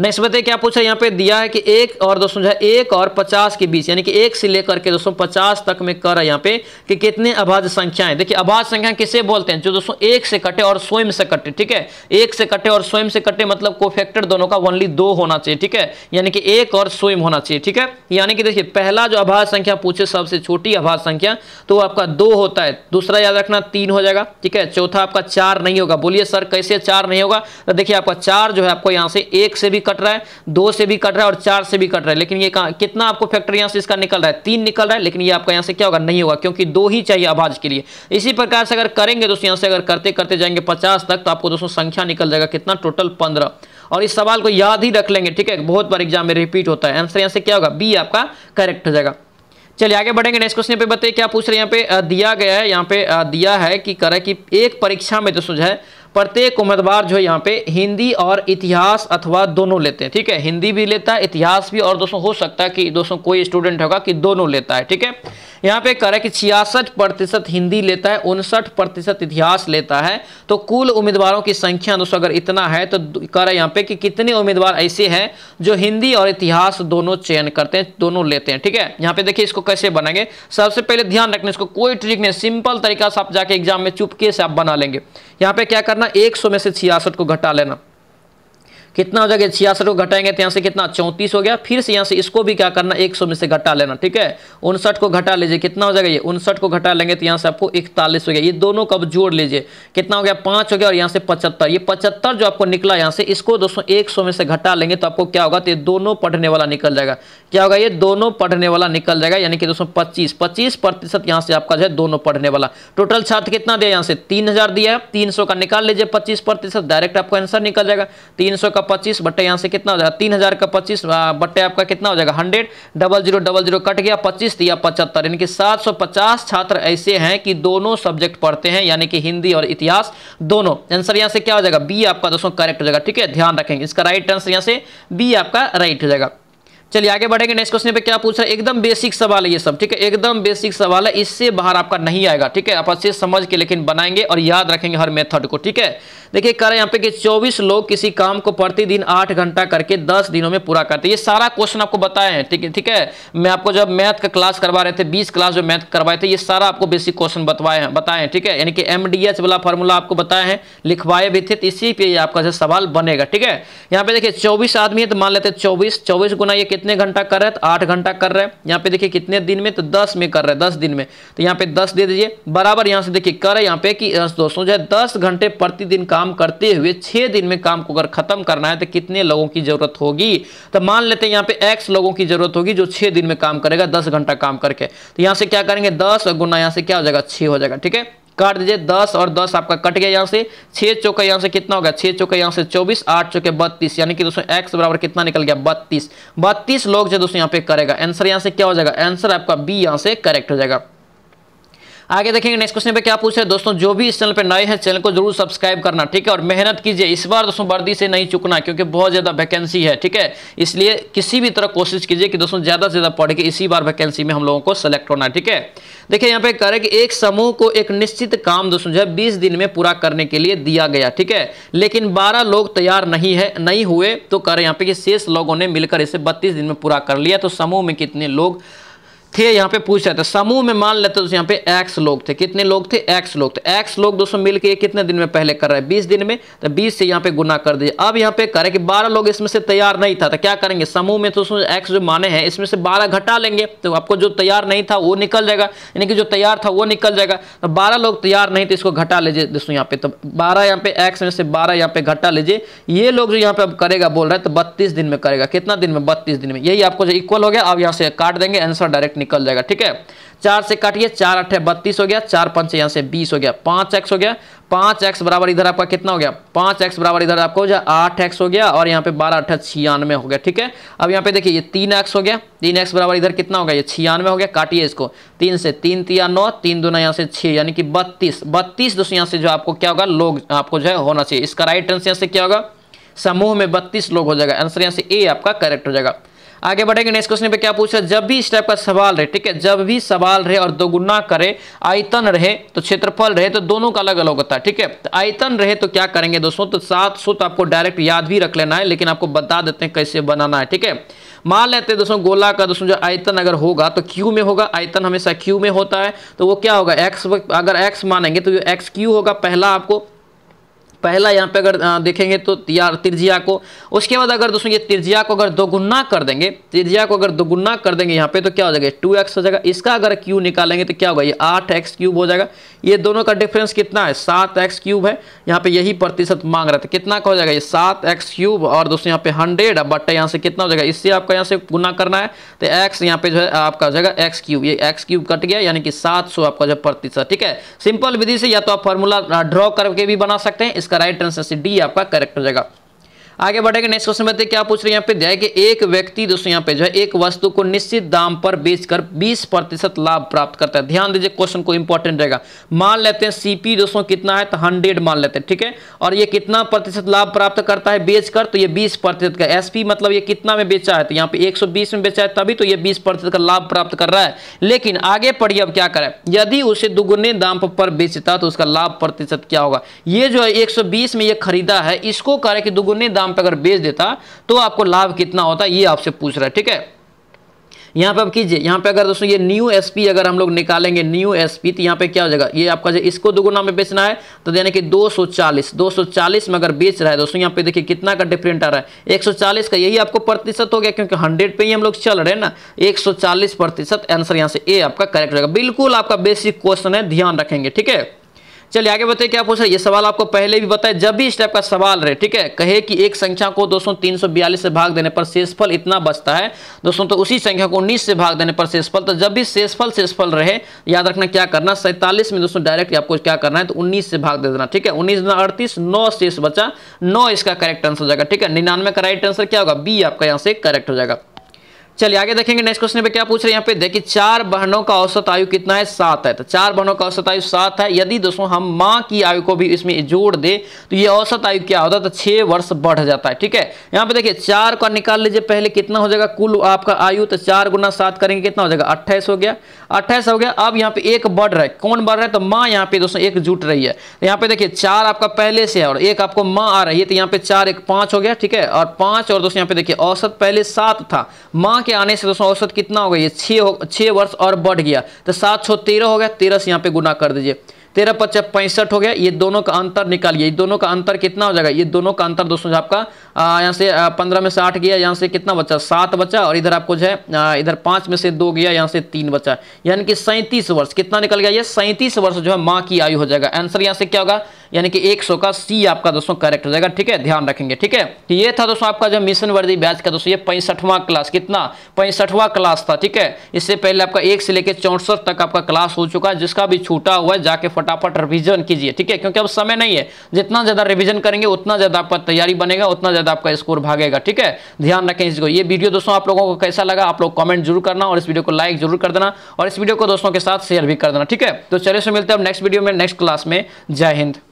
नेक्स्ट बताइए क्या पूछा यहाँ पे दिया है कि एक और दोस्तों जो है एक और पचास के बीच यानी कि एक से लेकर के दोस्तों पचास तक में कर है यहाँ पे कि कितने अभाज्य संख्याएं देखिए अभाज्य संख्या किसे बोलते हैं जो दोस्तों एक से कटे और स्वयं से कटे ठीक है एक से कटे और स्वयं से कटे मतलब कोफेक्टर दोनों का ओनली दो होना चाहिए ठीक है यानी कि एक और स्वयं होना चाहिए ठीक है यानी कि देखिए पहला जो अभाज्य संख्या पूछे सबसे छोटी अभाज्य संख्या तो आपका दो होता है दूसरा याद रखना तीन हो जाएगा ठीक है चौथा आपका चार नहीं होगा बोलिए सर कैसे चार नहीं होगा तो देखिए आपका चार जो है आपको यहाँ से एक से भी कट रहा है दो से भी कट रहा है और चार से भी कट रहा है लेकिन ये कितना आपको फैक्टर यहाँ से इसका निकल रहा है तीन निकल रहा है लेकिन ये आपका यहाँ से क्या होगा नहीं होगा क्योंकि दो ही चाहिए आवाज के लिए इसी प्रकार से अगर करेंगे दोस्तों यहाँ से अगर करते करते जाएंगे पचास तक तो आपको दोस्तों संख्या निकल जाएगा कितना टोटल पंद्रह और इस सवाल को याद ही रख लेंगे ठीक है बहुत बार एग्जाम में रिपीट होता है आंसर यहाँ से क्या होगा बी आपका करेक्ट हो जाएगा चलिए आगे बढ़ेंगे नेक्स्ट क्वेश्चन पे बताइए क्या पूछ रहे हैं यहाँ पे दिया गया है यहाँ पे दिया है कि करें कि एक परीक्षा में दोस्तों जो है प्रत्येक उम्मीदवार जो है यहाँ पे हिंदी और इतिहास अथवा दोनों लेते हैं ठीक है हिंदी भी लेता है इतिहास भी और दोस्तों हो सकता है कि दोस्तों कोई स्टूडेंट होगा कि दोनों लेता है ठीक है यहाँ पे कह रहा है कि छियासठ प्रतिशत हिंदी लेता है उनसठ प्रतिशत इतिहास लेता है तो कुल उम्मीदवारों की संख्या दोस्तों अगर इतना है तो कह रहा है यहाँ पे कि कितने उम्मीदवार ऐसे हैं जो हिंदी और इतिहास दोनों चयन करते हैं दोनों लेते हैं ठीक है यहाँ पे देखिए इसको कैसे बनाएंगे सबसे पहले ध्यान रखना इसको कोई ट्रिक नहीं सिंपल तरीका से आप जाके एग्जाम में चुपके से आप बना लेंगे यहाँ पे क्या करना 100 में से छियासठ को घटा लेना कितना हो जाएगा छियासठ को घटाएंगे तो यहाँ से कितना चौंतीस हो गया फिर से यहाँ से इसको भी क्या करना एक सौ में से घटा लेना ठीक है उनसठ को घटा लीजिए कितना हो जाएगा ये उनसठ को घटा लेंगे तो यहाँ से आपको इकतालीस हो गया ये दोनों को जोड़ लीजिए कितना हो गया पाँच हो गया और यहाँ से पचहत्तर ये पचहत्तर जो आपको निकला यहाँ से इसको दोस्तों एक में से घटा लेंगे तो आपको क्या होगा तो ये दोनों पढ़ने वाला निकल जाएगा क्या होगा ये दोनों पढ़ने वाला निकल जाएगा यानी कि दोस्तों पच्चीस पच्चीस प्रतिशत यहाँ से आपका जो है दोनों पढ़ने वाला टोटल छात्र कितना दिया यहाँ से तीन हजार दिया है तीन सौ का निकाल लीजिए पच्चीस प्रतिशत डायरेक्ट आपको आंसर निकल जाएगा तीन सौ का पच्चीस बट्टे यहाँ से कितना हो जाएगा तीन हजार का पच्चीस बट्टे आपका कितना हो जाएगा hundred double zero double zero cut गया पच्चीस या पचहत्तर यानी कि सात सौ पचास छात्र ऐसे हैं कि दोनों सब्जेक्ट पढ़ते हैं यानी कि हिंदी और इतिहास दोनों आंसर यहाँ से क्या हो जाएगा बी आपका दोस्तों करेक्ट हो जाएगा ठीक है ध्यान रखेंगे इसका राइट आंसर यहाँ से बी आपका राइट हो जाएगा चलिए आगे बढ़ेंगे नेक्स्ट क्वेश्चन पे क्या पूछ रहा है एकदम बेसिक सवाल है ये सब ठीक है एकदम बेसिक सवाल है इससे बाहर आपका नहीं आएगा ठीक है आप अच्छे समझ के लेकिन बनाएंगे और याद रखेंगे हर मेथड को ठीक है देखिए कह रहे हैं यहाँ पे कि 24 लोग किसी काम को प्रतिदिन 8 घंटा करके 10 दिनों में पूरा करते हैं ये सारा क्वेश्चन आपको बताए हैं ठीक है ठीक है मैं आपको जब मैथ का क्लास करवा रहे थे बीस क्लास जो मैथ करवाए थे ये सारा आपको बेसिक क्वेश्चन बतवाए हैं बताए हैं ठीक है यानी कि एम वाला फॉर्मूला आपको बताए हैं लिखवाए भी थे तो इसी पे आपका जो सवाल बनेगा ठीक है यहाँ पे देखिए चौबीस आदमी है तो मान लेते चौबीस चौबीस गुना ये कितने घंटा कर रहे हैं तो आठ घंटा कर रहे हैं यहाँ पे देखिए कितने दिन में तो दस में कर रहे हैं दस दिन में तो यहाँ पे दस दे दीजिए बराबर यहाँ से देखिए कर है यहाँ पे कि दोस्तों जो है दस घंटे प्रतिदिन काम करते हुए छः दिन में काम को अगर खत्म करना है तो कितने लोगों की जरूरत होगी तो मान लेते हैं यहाँ पे एक्स लोगों की जरूरत होगी जो छः दिन में काम करेगा दस घंटा काम करके तो यहाँ से क्या करेंगे दस गुना यहाँ से क्या हो जाएगा छः हो जाएगा ठीक है काट दीजिए दस और दस आपका कट गया यहाँ से छः चौका यहाँ से कितना होगा छः चौके यहाँ से चौबीस आठ चौके बत्तीस यानी कि दोस्तों एक्स बराबर कितना निकल गया बत्तीस बत्तीस लोग जो दोस्तों यहाँ पे करेगा आंसर यहाँ से क्या हो जाएगा आंसर आपका बी यहाँ से करेक्ट हो जाएगा आगे देखेंगे नेक्स्ट क्वेश्चन पे क्या पूछ रहे हैं दोस्तों जो भी इस चैनल पे नए हैं चैनल को जरूर सब्सक्राइब करना ठीक है और मेहनत कीजिए इस बार दोस्तों वर्दी से नहीं चुकना क्योंकि बहुत ज़्यादा वैकेंसी है ठीक है इसलिए किसी भी तरह कोशिश कीजिए कि दोस्तों ज़्यादा से ज़्यादा पढ़ के इसी बार वैकेंसी में हम लोगों को सेलेक्ट होना ठीक है देखिए यहाँ पे कह रहे कि एक समूह को एक निश्चित काम दोस्तों जो है बीस दिन में पूरा करने के लिए दिया गया ठीक है लेकिन बारह लोग तैयार नहीं है नहीं हुए तो कह रहे यहाँ पे कि शेष लोगों ने मिलकर इसे बत्तीस दिन में पूरा कर लिया तो समूह में कितने लोग थे यहाँ पे पूछ रहा था समूह में मान लेते तो यहाँ पे एक्स लोग थे कितने लोग थे एक्स लोग थे एक्स लोग दोस्तों मिलकर कितने दिन में पहले कर रहे हैं बीस दिन में तो बीस से यहाँ पे गुना कर दीजिए अब यहाँ पे करे कि बारह लोग इसमें से तैयार नहीं था तो क्या करेंगे समूह में दोस्तों एक्स जो माने हैं इसमें से बारह घटा लेंगे तो आपको जो तैयार नहीं था वो निकल जाएगा यानी कि जो तैयार था वो निकल जाएगा तो बारह लोग तैयार नहीं थे इसको घटा लीजिए दोस्तों यहाँ पे तो बारह यहाँ पे एक्स में से बारह यहाँ पे घटा लीजिए ये लोग जो यहाँ पे अब करेगा बोल रहे हैं तो बत्तीस दिन में करेगा कितना दिन में बत्तीस दिन में यही आपको जो इक्वल हो गया अब यहाँ से काट देंगे आंसर डायरेक्ट निकल जाएगा ठीक है चार से काटिए चार अठे बत्तीस हो गया चार पंच यहाँ से बीस हो गया पाँच एक्स हो गया पाँच एक्स बराबर इधर आपका कितना हो गया पाँच एक्स बराबर इधर आपका हो गया आठ एक्स हो गया और यहाँ पे बारह अट्ठा छियानवे हो गया ठीक है अब यहाँ पे देखिए ये तीन एक्स हो गया तीन एक्स बराबर इधर कितना होगा ये छियानवे हो गया काटिए इसको तीन से तीन तिया नौ तीन दोनों यहाँ से छः यानी कि बत्तीस बत्तीस दोस्तों यहाँ से जो आपको क्या होगा लोग आपको जो है होना चाहिए इसका राइट आंसर यहाँ से क्या होगा समूह में बत्तीस लोग हो जाएगा आंसर यहाँ से ए आपका करेक्ट हो जाएगा आगे बढ़ेंगे नेक्स्ट क्वेश्चन पे क्या पूछ रहे जब भी इस टाइप का सवाल रहे ठीक है जब भी सवाल रहे और दोगुना करे आयतन रहे तो क्षेत्रफल रहे तो दोनों का अलग अलग होता है ठीक है तो आयतन रहे तो क्या करेंगे दोस्तों तो सात तो आपको डायरेक्ट याद भी रख लेना है लेकिन आपको बता देते हैं कैसे बनाना है ठीक है मान लेते हैं दोस्तों गोला का दोस्तों जो आयतन अगर होगा तो क्यू में होगा आयतन हमेशा क्यू में होता है तो वो क्या होगा एक्स अगर एक्स मानेंगे तो एक्स क्यू होगा पहला आपको पहला यहाँ पे अगर देखेंगे तो या तिरजिया को उसके बाद अगर दोस्तों ये तिरजिया को अगर दोगुना कर देंगे तिरजिया को अगर दोगुना कर देंगे यहाँ पे तो क्या हो जाएगा टू एक्स हो जाएगा इसका अगर क्यू निकालेंगे तो क्या होगा ये आठ एक्स क्यूब हो जाएगा ये दोनों का डिफरेंस कितना है सात एक्स क्यूब है यहाँ पे यही प्रतिशत मांग रहा था कितना का हो जाएगा ये सात एक्स क्यूब और दोस्तों यहाँ पे हंड्रेड बट्टा यहाँ से कितना हो जाएगा इससे आपका यहाँ से गुना करना है तो एक्स यहाँ पे जो है आपका हो जाएगा एक्स क्यूब ये एक्स क्यूब कट गया यानी कि सात आपका जो प्रतिशत ठीक है सिंपल विधि से या तो आप फॉर्मूला ड्रॉ करके भी बना सकते हैं इसका राइट आंसर से डी आपका करेक्ट हो जाएगा आगे बढ़ेंगे नेक्स्ट क्वेश्चन बताइए क्या पूछ रहे हैं यहाँ पे ध्यान है कि एक व्यक्ति दोस्तों यहाँ पे जो है एक वस्तु को निश्चित दाम पर बेचकर 20 प्रतिशत लाभ प्राप्त करता है ध्यान दीजिए क्वेश्चन को इंपॉर्टेंट रहेगा मान लेते हैं सीपी दोस्तों कितना है तो हंड्रेड मान लेते हैं ठीक है और ये कितना प्रतिशत लाभ प्राप्त करता है बेचकर तो ये बीस प्रतिशत का एस मतलब ये कितना में बेचा है तो यहाँ पे एक में बेचा है तभी तो ये बीस प्रतिशत का लाभ प्राप्त कर रहा है लेकिन आगे पढ़िए अब क्या करें यदि उसे दुगुने दाम पर बेचता तो उसका लाभ प्रतिशत क्या होगा ये जो है एक में ये खरीदा है इसको करे कि दुगुने दाम दाम पर अगर बेच देता तो आपको लाभ कितना होता ये आपसे पूछ रहा है ठीक है यहाँ पे आप कीजिए यहाँ पे अगर दोस्तों ये न्यू एसपी अगर हम लोग निकालेंगे न्यू एसपी तो यहाँ पे क्या हो जाएगा ये आपका जो इसको दोगुना में बेचना है तो यानी कि 240 240 में अगर बेच रहा है दोस्तों यहाँ पे देखिए कितना का डिफरेंट आ रहा है 140 का यही आपको प्रतिशत हो गया क्योंकि 100 पे ही हम लोग चल रहे हैं ना एक आंसर यहाँ से ए आपका करेक्ट रहेगा बिल्कुल आपका बेसिक क्वेश्चन है ध्यान रखेंगे ठीक है चलिए आगे बताइए क्या पूछ रहे ये सवाल आपको पहले भी बताया जब भी इस टाइप का सवाल रहे ठीक है कहे कि एक संख्या को दोस्तों तीन से भाग देने पर शेषफल इतना बचता है दोस्तों तो उसी संख्या को उन्नीस से भाग देने पर शेषफल तो जब भी शेषफल शेषफल रहे याद रखना क्या करना सैंतालीस में दोस्तों डायरेक्ट आपको क्या करना है तो उन्नीस से भाग दे देना ठीक है उन्नीस अड़तीस नौ शेष बचा नौ इसका करेक्ट आंसर हो जाएगा ठीक है निन्यानवे का राइट आंसर क्या होगा बी आपका यहाँ से करेक्ट हो जाएगा चलिए आगे देखेंगे नेक्स्ट क्वेश्चन पे क्या पूछ रहे हैं यहाँ पे देखिए चार बहनों का औसत आयु कितना है सात है तो चार बहनों का औसत आयु सात है यदि दोस्तों हम माँ की आयु को भी इसमें जोड़ दे तो ये औसत आयु क्या होता है तो छह वर्ष बढ़ जाता है ठीक है यहाँ पे देखिए चार का निकाल लीजिए पहले कितना हो जाएगा कुल आपका आयु तो चार गुना सात करेंगे कितना हो जाएगा अट्ठाईस हो गया अट्ठाईस हो गया अब यहाँ पे एक बढ़ रहा है कौन बढ़ रहा है तो माँ यहाँ पे दोस्तों एक जुट रही है तो यहाँ पे देखिए चार आपका पहले से है और एक आपको माँ आ रही है तो यहाँ पे चार एक पांच हो गया ठीक है और पांच और दोस्तों यहाँ पे देखिए औसत पहले सात था माँ के आने से दोस्तों औसत कितना हो गया ये छः वर्ष और बढ़ गया तो सात सौ तेरह हो गया तेरह से यहाँ पे गुना कर दीजिए तेरह पच्चीस पैंसठ हो गया ये दोनों का अंतर निकालिए ये दोनों का अंतर कितना हो जाएगा ये दोनों का अंतर दोस्तों आपका यहाँ से पंद्रह में से आठ गया यहाँ से कितना बचा सात बचा और इधर आपको जो है इधर पाँच में से दो गया यहाँ से तीन बचा यानी कि सैंतीस वर्ष कितना निकल गया ये सैंतीस वर्ष जो है माँ की आयु हो जाएगा आंसर यहाँ से क्या होगा यानी कि 100 का सी आपका दोस्तों करेक्ट हो जाएगा ठीक है ध्यान रखेंगे ठीक है तो ये था दोस्तों आपका जो मिशन वर्दी बैच का दोस्तों ये पैंसठवां क्लास कितना पैंसठवां क्लास था ठीक है इससे पहले आपका एक से लेकर चौंसठ तक आपका क्लास हो चुका है जिसका भी छूटा हुआ है जाके फटाफट रिविजन कीजिए ठीक है क्योंकि अब समय नहीं है जितना ज़्यादा रिविजन करेंगे उतना ज़्यादा आपका तैयारी बनेगा उतना ज़्यादा आपका स्कोर भागेगा ठीक है ध्यान रखें इसको ये वीडियो दोस्तों आप लोगों को कैसा लगा आप लोग कमेंट जरूर करना और इस वीडियो को लाइक जरूर कर देना और इस वीडियो को दोस्तों के साथ शेयर भी कर देना ठीक है तो चलिए से मिलते हैं नेक्स्ट वीडियो में नेक्स्ट क्लास में जय हिंद